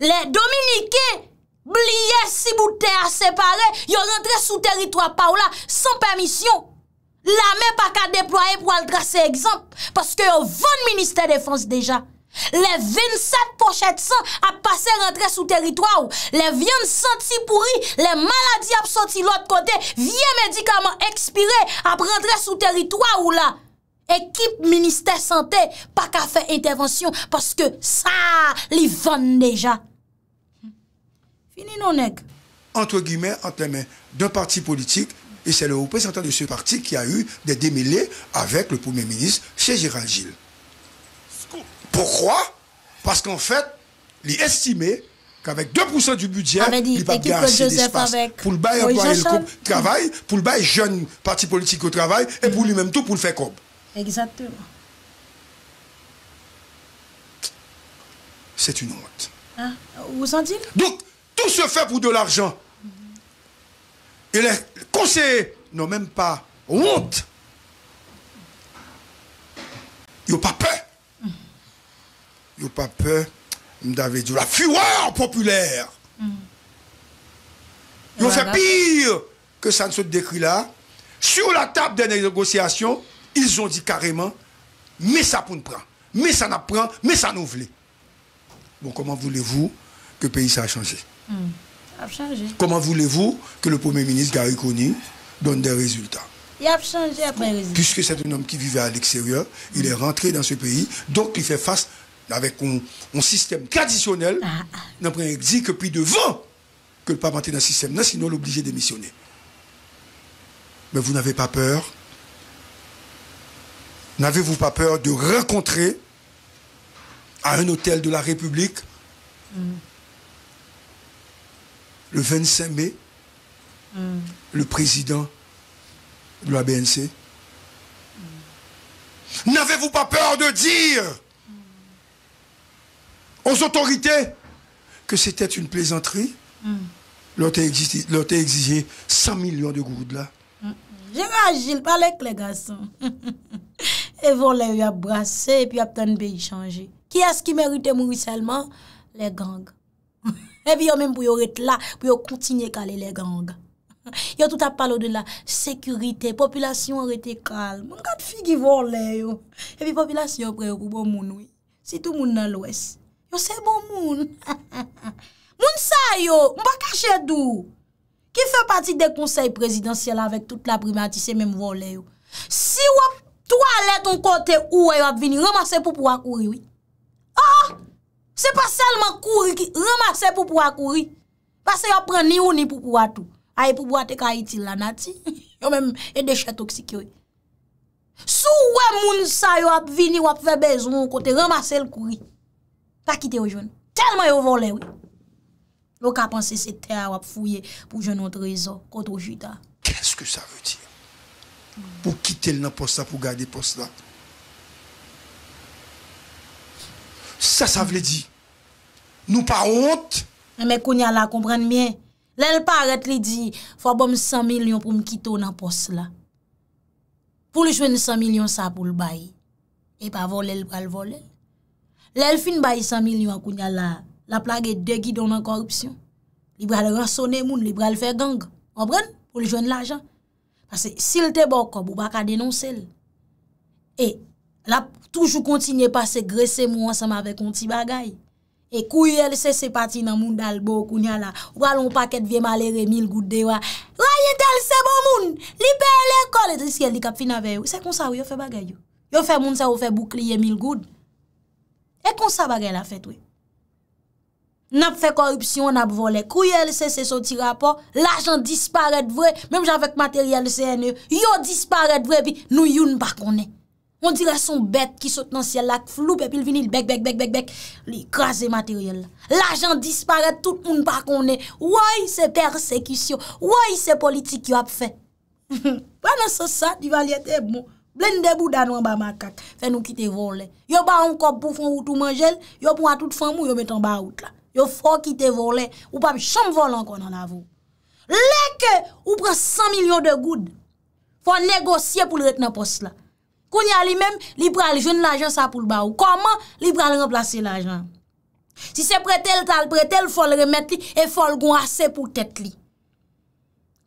[SPEAKER 1] Le Dominike, blie, si boutè a separe, yo rentre sou teritwa pa ou la, san permisyon. La men pa ka deploye pou al drase ekzamp, paske yon voun minister defanse deja. Le 27 pochet san ap pase rentre sou teritwa ou, le vyon senti pouri, le maladi ap senti lout kote, vie medikaman ekspire ap rentre sou teritwa ou la. Ekip minister sante pa ka fe intervansyon, paske sa li voun deja. Fini nou nek.
[SPEAKER 2] Antre gime, antre men, d'un parti politik, Et c'est le représentant de ce parti qui a eu des démêlés avec le Premier ministre chez Gérald Gilles. Pourquoi Parce qu'en fait, il estimait qu'avec 2% du budget, ah, il va bien assez d'espace.
[SPEAKER 1] Pour le bail employé le
[SPEAKER 2] travail, pour le bail jeune parti politique au travail, et pour lui-même tout, pour le faire comme. Exactement. C'est une honte.
[SPEAKER 1] Hein? Vous en dites
[SPEAKER 2] Donc, tout se fait pour de l'argent. Et les conseillers n'ont même pas honte. Ils n'ont pas peur. Ils n'ont pas peur, m'avait la fureur populaire. Ils ont fait pire que ça ne se décrit là. Sur la table des négociations, ils ont dit carrément, mais ça pour nous prendre, mais ça n'apprend, prend, mais ça nous voulait. Bon, comment voulez-vous que le pays ça a changé hmm. Comment voulez-vous que le Premier ministre Gary donne des résultats
[SPEAKER 1] il a changé après
[SPEAKER 2] Puisque c'est un homme qui vivait à l'extérieur, il est rentré dans ce pays, donc il fait face avec un, système traditionnel. Il ah, ah. dit que puis devant que le pas rentrer dans le système, là sinon l'obliger de démissionner. Mais vous n'avez pas peur N'avez-vous pas peur de rencontrer à un hôtel de la République hmm le 25 mai, mm. le président de la BNC. Mm. N'avez-vous pas peur de dire mm. aux autorités que c'était une plaisanterie lont a exigé 100 millions de gourdes là.
[SPEAKER 1] J'imagine, pas les garçons. et vont les a et puis après a pays changer. Qui est-ce qui méritait mourir seulement Les gangs. evi yo menm pou yo rete la pou yo koutinye kale le ganga. Yo tout ap palo de la sekurite, populasyon rete kal. Mwen kat fi ki vole yo. Evi populasyon preyo pou bon moun wè. Si tout moun nan lwes. Yo se bon moun. Moun sa yo, mba kache dou. Ki fe pati de konsey prezidansyela vek tout la primati se menm vole yo. Si wop, to alè ton kote ou, wè yo ap vini roma se pou pou akouri wè. Oh ah! oh! Se pa selman kouri ki remase pou pouwa kouri. Pase yo pren ni ou ni pou pouwa tou. Aye pou pouwa te ka iti lanati. Yo men, e deche toksik yo. E. Sou we moun sa yo ap vini, yo ap fe bezoun kote, remase l kouri. Pa kite yo joun. Telman yo vole wè. Lo ka panse se te a wap fouye pou joun an trezor kote ou juda.
[SPEAKER 2] Kès ke sa vè ti? Po kite l nan posta pou gade posta. Sa sa vle di.
[SPEAKER 1] Nou pa honte. Mwen kounya bon, la kompren mien. Lèl pa arret li di. Fwa bom 100 milyon pou mkito nan pos la. Pou li jwen 100 milyon sa pou l bayi. E pa volèl pral volèl. Lèl fin bayi 100 milyon kounya la. La plage de gi don nan korupsyon. Li pral rasonè moun. Li pral fè gang. Obrèn? Pou li jwen l ajan. Pase sil te bokou. Bou baka denonsèl. E. E. la pou toujou kontinye pa se gresse moun ansem ave konti bagay. E kouye lese se pati nan moun dalbo kounya la, wala ou paket vye malere mil gout dewa, raye tel se bon moun, lipe le kol et riske elikap finave yo. Se kon sa wou yo fe bagay yo? Yo fe moun se wou fe boukliye mil gout? E kon sa bagay la fet we? Nap fe korupsyon, nap vole, kouye lese se soti rapor, la jan dispare dvwe, mèm jan vek materyal de CNE, yo dispare dvwe pi nou youn pa konen. Mon dire son bet ki sote nan siel lak, floupe epil vinil, bek, bek, bek, bek, bek. Li krasi materyel la. L'ajan dispare, tout moun pa konen. Woy se persekisyon, woy se politik yo ap fe. Panan se sa, di valyete e bon. Blen debou dan wan ba makak, fe nou kite volen. Yo ba an kop pou fon wout ou manjel, yo pou atout fon moun yo metan ba wout la. Yo fò kite volen, ou pa chan volen konan avou. Lè ke ou pre 100 milyon de goud, fò negosye pou lret nan pos la. Kounya li men, li pral joun l'ajan sa pou l'ba ou. Koman li pral remplase l'ajan? Si se prete l tal, prete l fol remet li, e fol goun ase pou tet li.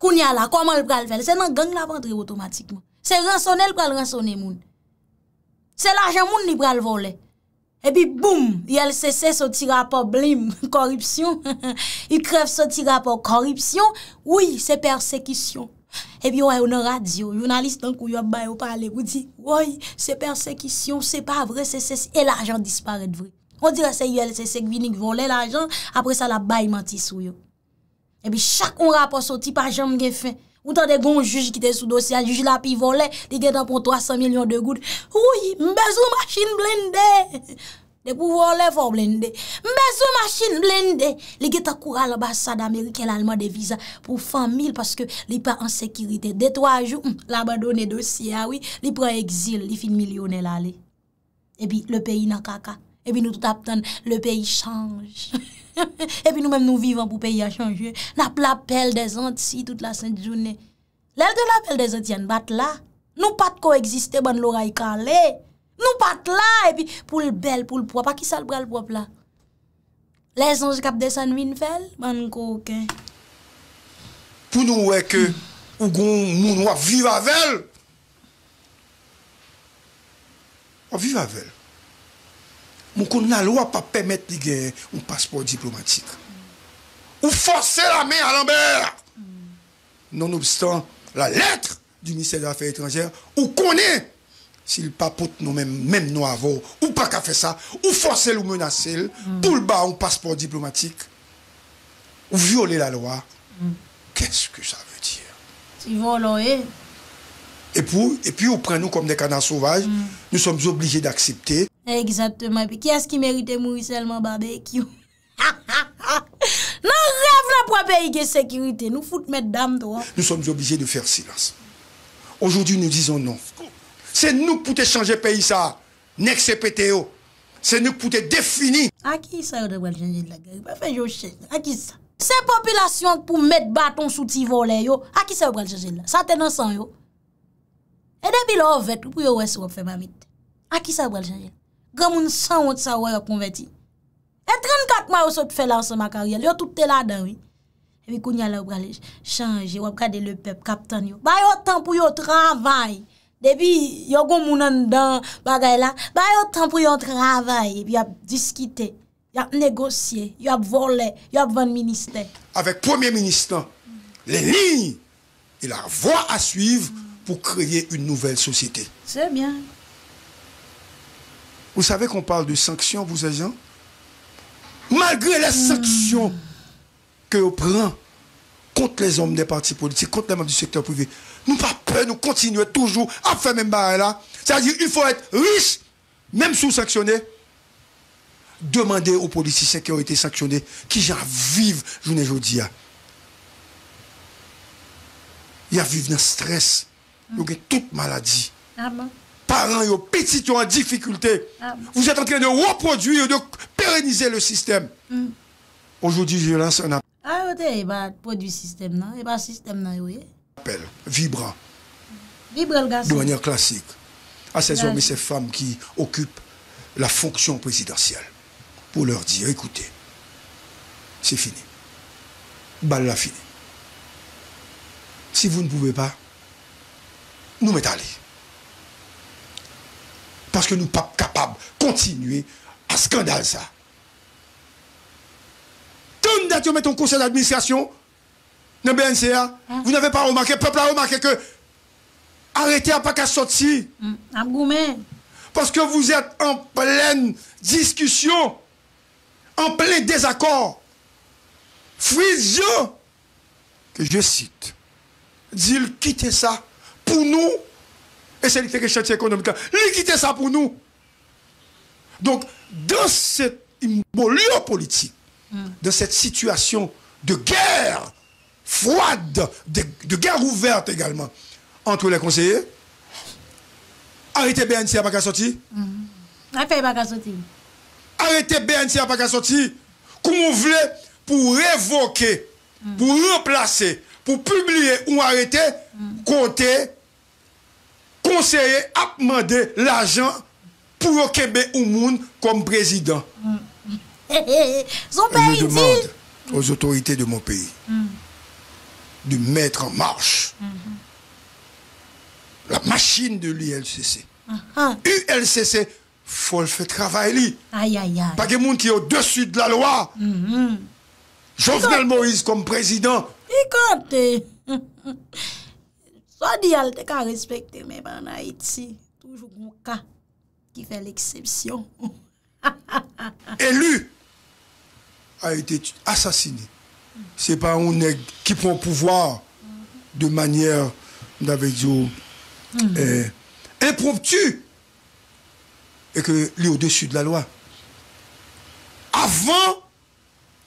[SPEAKER 1] Kounya la, koman li pral vel? Se nan geng la vendri otomatikman. Se ransone, li pral ransone moun. Se l'ajan moun, li pral vole. E pi boum, yal sese so ti rapor blim, koripsyon. Y krev so ti rapor koripsyon. Ouye, se persekisyon. E bi yon nan radyo, jounalist tan kou yon bayo pale, wou di, woy, se persekisyon, se pa vre, se se se, e l'ajan dispare de vre. On dire se yon lese se kvinik vole l'ajan, apre sa la bayi manti sou yon. E bi chak yon rapor so tip ajam gen fin. Woutan de bon juj ki te sou dosya, juj la pi vole, di gen tan pon 300 milyon de gout. Ouye, mbezo machin blende! Dè pou vò lè fò blende, mbè sou machin blende, lè gè ta koura lè basa d'Amerikè l'alman dè viza pou famil, paske lè pa an sekirite, dè twa jou, hmm, l'abadone dosye, awi, ah lè pre exil, lè fin milyonel a lè. E pi, lè peyi nan kaka, e pi nou tout ap ton, lè peyi chanj, e pi nou mèm nou vivan pou peyi a chanjwe, nap l'apel de zant si tout la sènt jounè. Lè lè de l'apel de zant yan bat la, nou pat ko eksiste ban l'oray kan lè, Nou pat la epi pou l bel pou l popa ki sal bral popa la. Le zanj kap desan min fel man kouke.
[SPEAKER 2] Pou nou weke ou goun moun wap viva vel. Ou viva vel. Moun kon nan l wap ap pemet li gen yon pasport diplomatik. Ou fose la men alanber. Non obstant la letre di misèl la fè etranjè ou konè. s'il papote nous-mêmes, même nous avons, ou pas qu'à faire ça, ou forcer ou menacer, mm. pour le bas un passeport diplomatique, ou violer la loi, mm. qu'est-ce que ça veut dire Si vous et, et puis, on prend nous comme des canards sauvages, mm. nous sommes obligés d'accepter.
[SPEAKER 1] Exactement. Et puis, qui est-ce qui mérite mourir seulement barbecue Non, rêve la pour pays de sécurité. Nous foutons, mesdames,
[SPEAKER 2] toi. Nous sommes obligés de faire silence. Aujourd'hui, nous disons non. Se nou poute chanje peyi sa, nek se pete yo. Se nou poute defini. Aki sa yo de
[SPEAKER 1] bral chanje la? Aki sa? Se populasyon pou met baton soti vole yo, aki sa bral chanje la? Sa tenan san yo? E debi la ou vet, pou yo wese wap fe mamite. Aki sa bral chanje la? Gamoun san wote sa woye konveti. E 34 may ou sote felan se makar yel, yo toute la dan. E mi kounye la bral chanje, wap kade le pep, kapten yo. Bayo tan pou yo travay. il y a des dan bagay la, ba yo pour y yo travay, y a ap y y a négocier, y voler vole, yo ap ministère.
[SPEAKER 2] avec premier ministre, les lignes et la voie à suivre pour créer une nouvelle société. C'est bien. Vous savez qu'on parle de sanctions, vous agents Malgré les sanctions que vous prenez, contre les hommes des partis politiques, contre les membres du secteur privé. Nous pas peur, nous continuons toujours à faire même barrière là. C'est-à-dire il faut être riche, même sous sanctionné. Demandez aux policiers qui ont été sanctionnés, qui j'en vivent, je ne dis pas. Ils vivent dans le stress, ils mm. ont toute maladie. Ah Parents, petits, en difficulté. Ah Vous êtes en train de reproduire, de pérenniser le système. Mm. Aujourd'hui, je lance un appel.
[SPEAKER 1] Ah, vous avez produit le système non, système. Il système
[SPEAKER 2] Appel vibrant.
[SPEAKER 1] vibrant. vibrant. Appel, vibra. De manière
[SPEAKER 2] classique. À ces hommes et ces femmes qui occupent la fonction présidentielle pour leur dire, écoutez, c'est fini. Balle la fini. Si vous ne pouvez pas, nous mettons aller. Parce que nous ne sommes pas capables de continuer à scandaler ça date vous un conseil d'administration le BNCA, hein? vous n'avez pas remarqué, le peuple a remarqué que arrêtez à pas qu'à sortir. Mm. Parce que vous êtes en pleine discussion, en plein désaccord. Fuis-je, que je cite, dit quitter ça pour nous. Et c'est de chantier économique. Il quitte ça pour nous. Donc, dans cette politique, de cette situation de guerre froide, de, guerre ouverte également, entre les conseillers, arrêtez BNC à pas mm. sortir. Arrêtez BNC à pas Comment vous voulez pour révoquer, mm. pour remplacer, pour publier ou arrêter, mm. compter, conseiller, à demander l'argent pour au Québec ou monde comme président.
[SPEAKER 1] Son je demande dit...
[SPEAKER 2] aux autorités de mon pays mm. de mettre en marche mm-hmm. la machine de l'ULCC. L'ULCC, il uh-huh. ULCC, faut le faire travailler.
[SPEAKER 1] Pas que
[SPEAKER 2] monde qui est au-dessus de la loi. Mm-hmm. Jovenel Moïse comme président. Il compte.
[SPEAKER 1] Soit qu'à respecter, mais en Haïti, toujours mon cas qui fait l'exception.
[SPEAKER 2] Élu a été assassiné. C'est pas un nègre qui prend pouvoir de manière, avait dit, mm-hmm. eh, impromptue et que lui au-dessus de la loi. Avant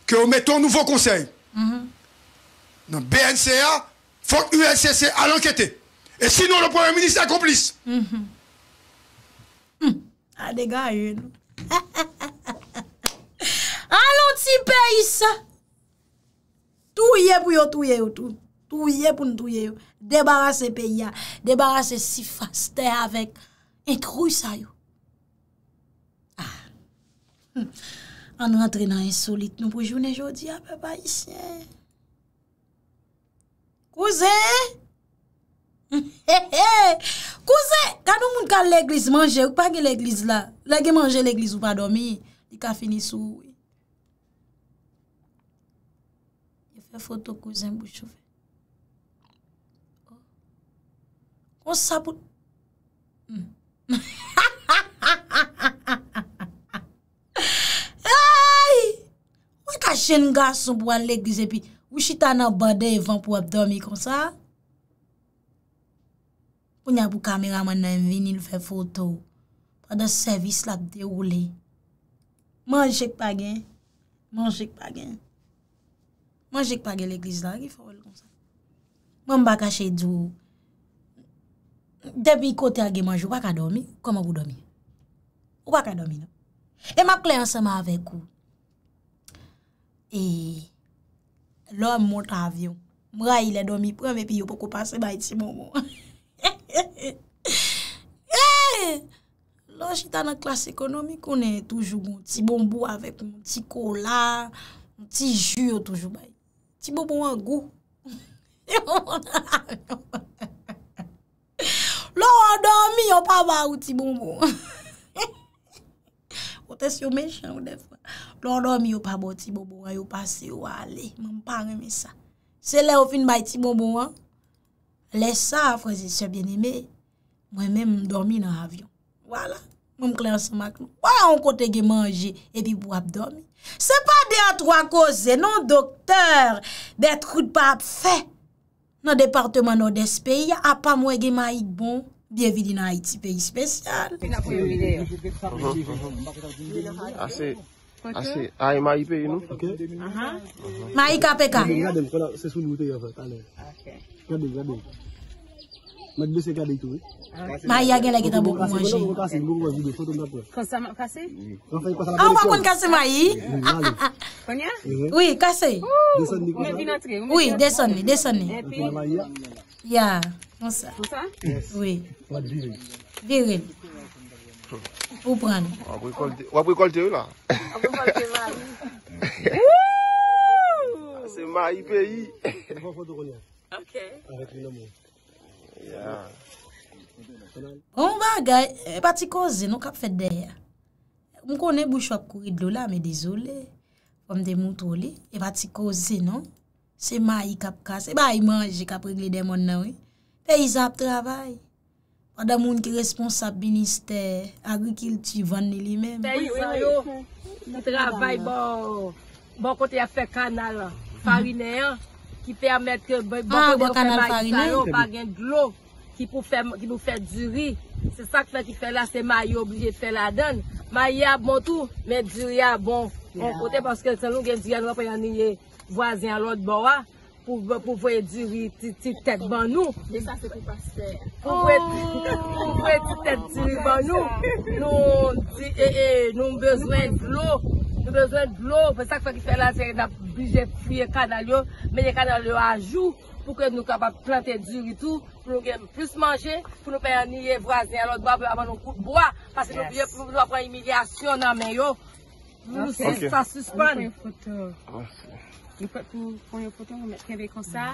[SPEAKER 2] que on mettons un nouveau conseil, non BNCA, il faut que à l'enquêter. Et sinon, le Premier ministre est complice. Mm-hmm.
[SPEAKER 1] Mm. Ah, hein, peyi sa. Touye pou yo touye yo. Touye pou nou touye yo. Debarase peyi ya. Debarase si faste avèk. Enkrou sa yo. Ah. Hm. An rentre nan insolite nou pou jounen jodi apè ba isye. Kouze. He he. Kouze. Kan nou moun ka lè glis manje ou pa ge lè glis la. Lè ge manje lè glis ou pa domi. Di ka fini souy. Fè foto kouzen mbou chou. O oh. sa pou... Ha hmm. ha ha ha ha ha ha ha ha ha! Ay! Mwen ka chen gason pou wale gize pi. Wou chita nan bade evan pou ap domi kon sa. O nyan pou kameraman nan vinil fè foto. Pwede servis la de oule. Manjèk pa gen. Manjèk pa gen. Mwen. Manje ki pa ge l'eglis la, ki fòl kon sa. Mwen baka che djou. Demi kote a ge manjou, wak a domi, kwa mwen wak a domi. Wak a domi nan. Eman kle ansama avekou. E, lò mwot avyon. Mwra ilè domi pou mwen pe yo poko pase bay ti mwom. Lò jitana klas ekonomik, mwen toujou mwen ti bambou bon avekou, mwen ti kola, mwen ti juyo toujou bay. Ti bonbon an gou. Lò an dormi, yon pa ba ou ti bonbon an. O te si yo mench an ou defan. Lò an dormi, yon pa ba ou ti bonbon an. Yon pa se yo wale. Mwen pa an reme sa. Se le ou fin bay ti bonbon an, lesa a fwazi se bieneme, mwen meme mdormi nan avyon. Wala. Mwen mwen kote ge manje E bi wap domi Se pa de a 3 koze Non dokteur Bet kout pa ap fe Nan departement ou des peyi A pa mwen ge ma yik bon Bienvidi nan Haiti peyi spesyal Eh. Ah. Ma yi a gen la kita bo pou manje. Kwa sa ma kase?
[SPEAKER 2] A ou wakon kase ma yi?
[SPEAKER 1] Konya? Oui, kase. Ou, ou me vinatre? Oui, desone, desone. Depi? Ya, monsa. Monsa? Oui. Wad vive? Vive.
[SPEAKER 2] Ou pran? Wapwe kolde wala. Wapwe kolde ma yi. Se ma yi peyi. Foto konya. Ok. Awek wina moun. Yaa.
[SPEAKER 1] Ou bagay, e pati koze nou kap fede ya. Mkone bou chwap kourid lola, me dizole. Om de moutou li, e pati koze nou. Se ma yi kap kase, e ba yi manji kap regle demon nou. Pe yi zap travay. Wada moun ki responsab minister, agri kiltivan li mem. Pe yi
[SPEAKER 2] zap
[SPEAKER 1] travay bo bon kote ya fe kanal farine ya. ki permet ke bako de bon, yo fè magisayon pa gen glou, ki pou fè djuri. Se sak fè ki fè la, se ma yo obligye fè la dan. Ma ya bon tou, men djuri ya bon. Ote paske sanon gen djuri anwa pa yon yon ye vwazen alot bawa, pou voye duri tititek ban nou. Ne sa se pou pas fer. Pou voye tititek duri ban nou. Nou mbezwen glou. Nou mbezwen glou. Fè sak fè ki fè lan sè da blije fuyye kanal yo, menye kanal yo ajou pou kè nou kabab plante duri tou pou nou gen plus manje, pou nou penye niye vwaznen anot ba wè avan nou kout bwa pasè nou vye pou nou apwa imigasyon nan men yo. Fè sa suspan. Yon pou pon yon poton, yon met kebe kon sa,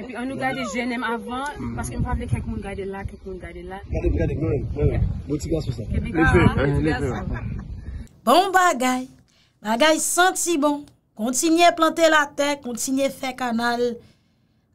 [SPEAKER 2] epi an nou gade
[SPEAKER 1] jenem avan, paske an pou avle kek moun gade la, kek moun gade la. Gade, gade,
[SPEAKER 2] moun, moun, moun, moun, moun ti
[SPEAKER 1] gase pou sa. Kebe gase, moun, moun, moun, moun. Bon bagay, bagay senti bon, kontinye plante la te, kontinye fe kanal,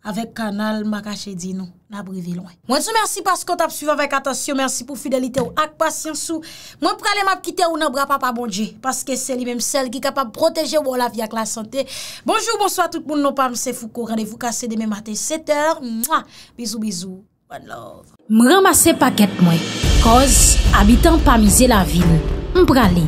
[SPEAKER 1] avèk kanal makache di nou, nabrivi louè. Mwen sou mersi paskot ap suivan vek atasyon, mersi pou fidelite ou ak pasyansou, mwen pralè map kite ou nan bra pa pa bondje, paske se li mèm sel ki kapab proteje ou la vi ak la sante. Bonjour, bonsoit tout moun nou pa mse foukou, radevou kase demè matè setèr, mwa, bizou bizou, mwen love. Mwen ramase paket mwen, koz abitan pa mize la vil, mwen pralè.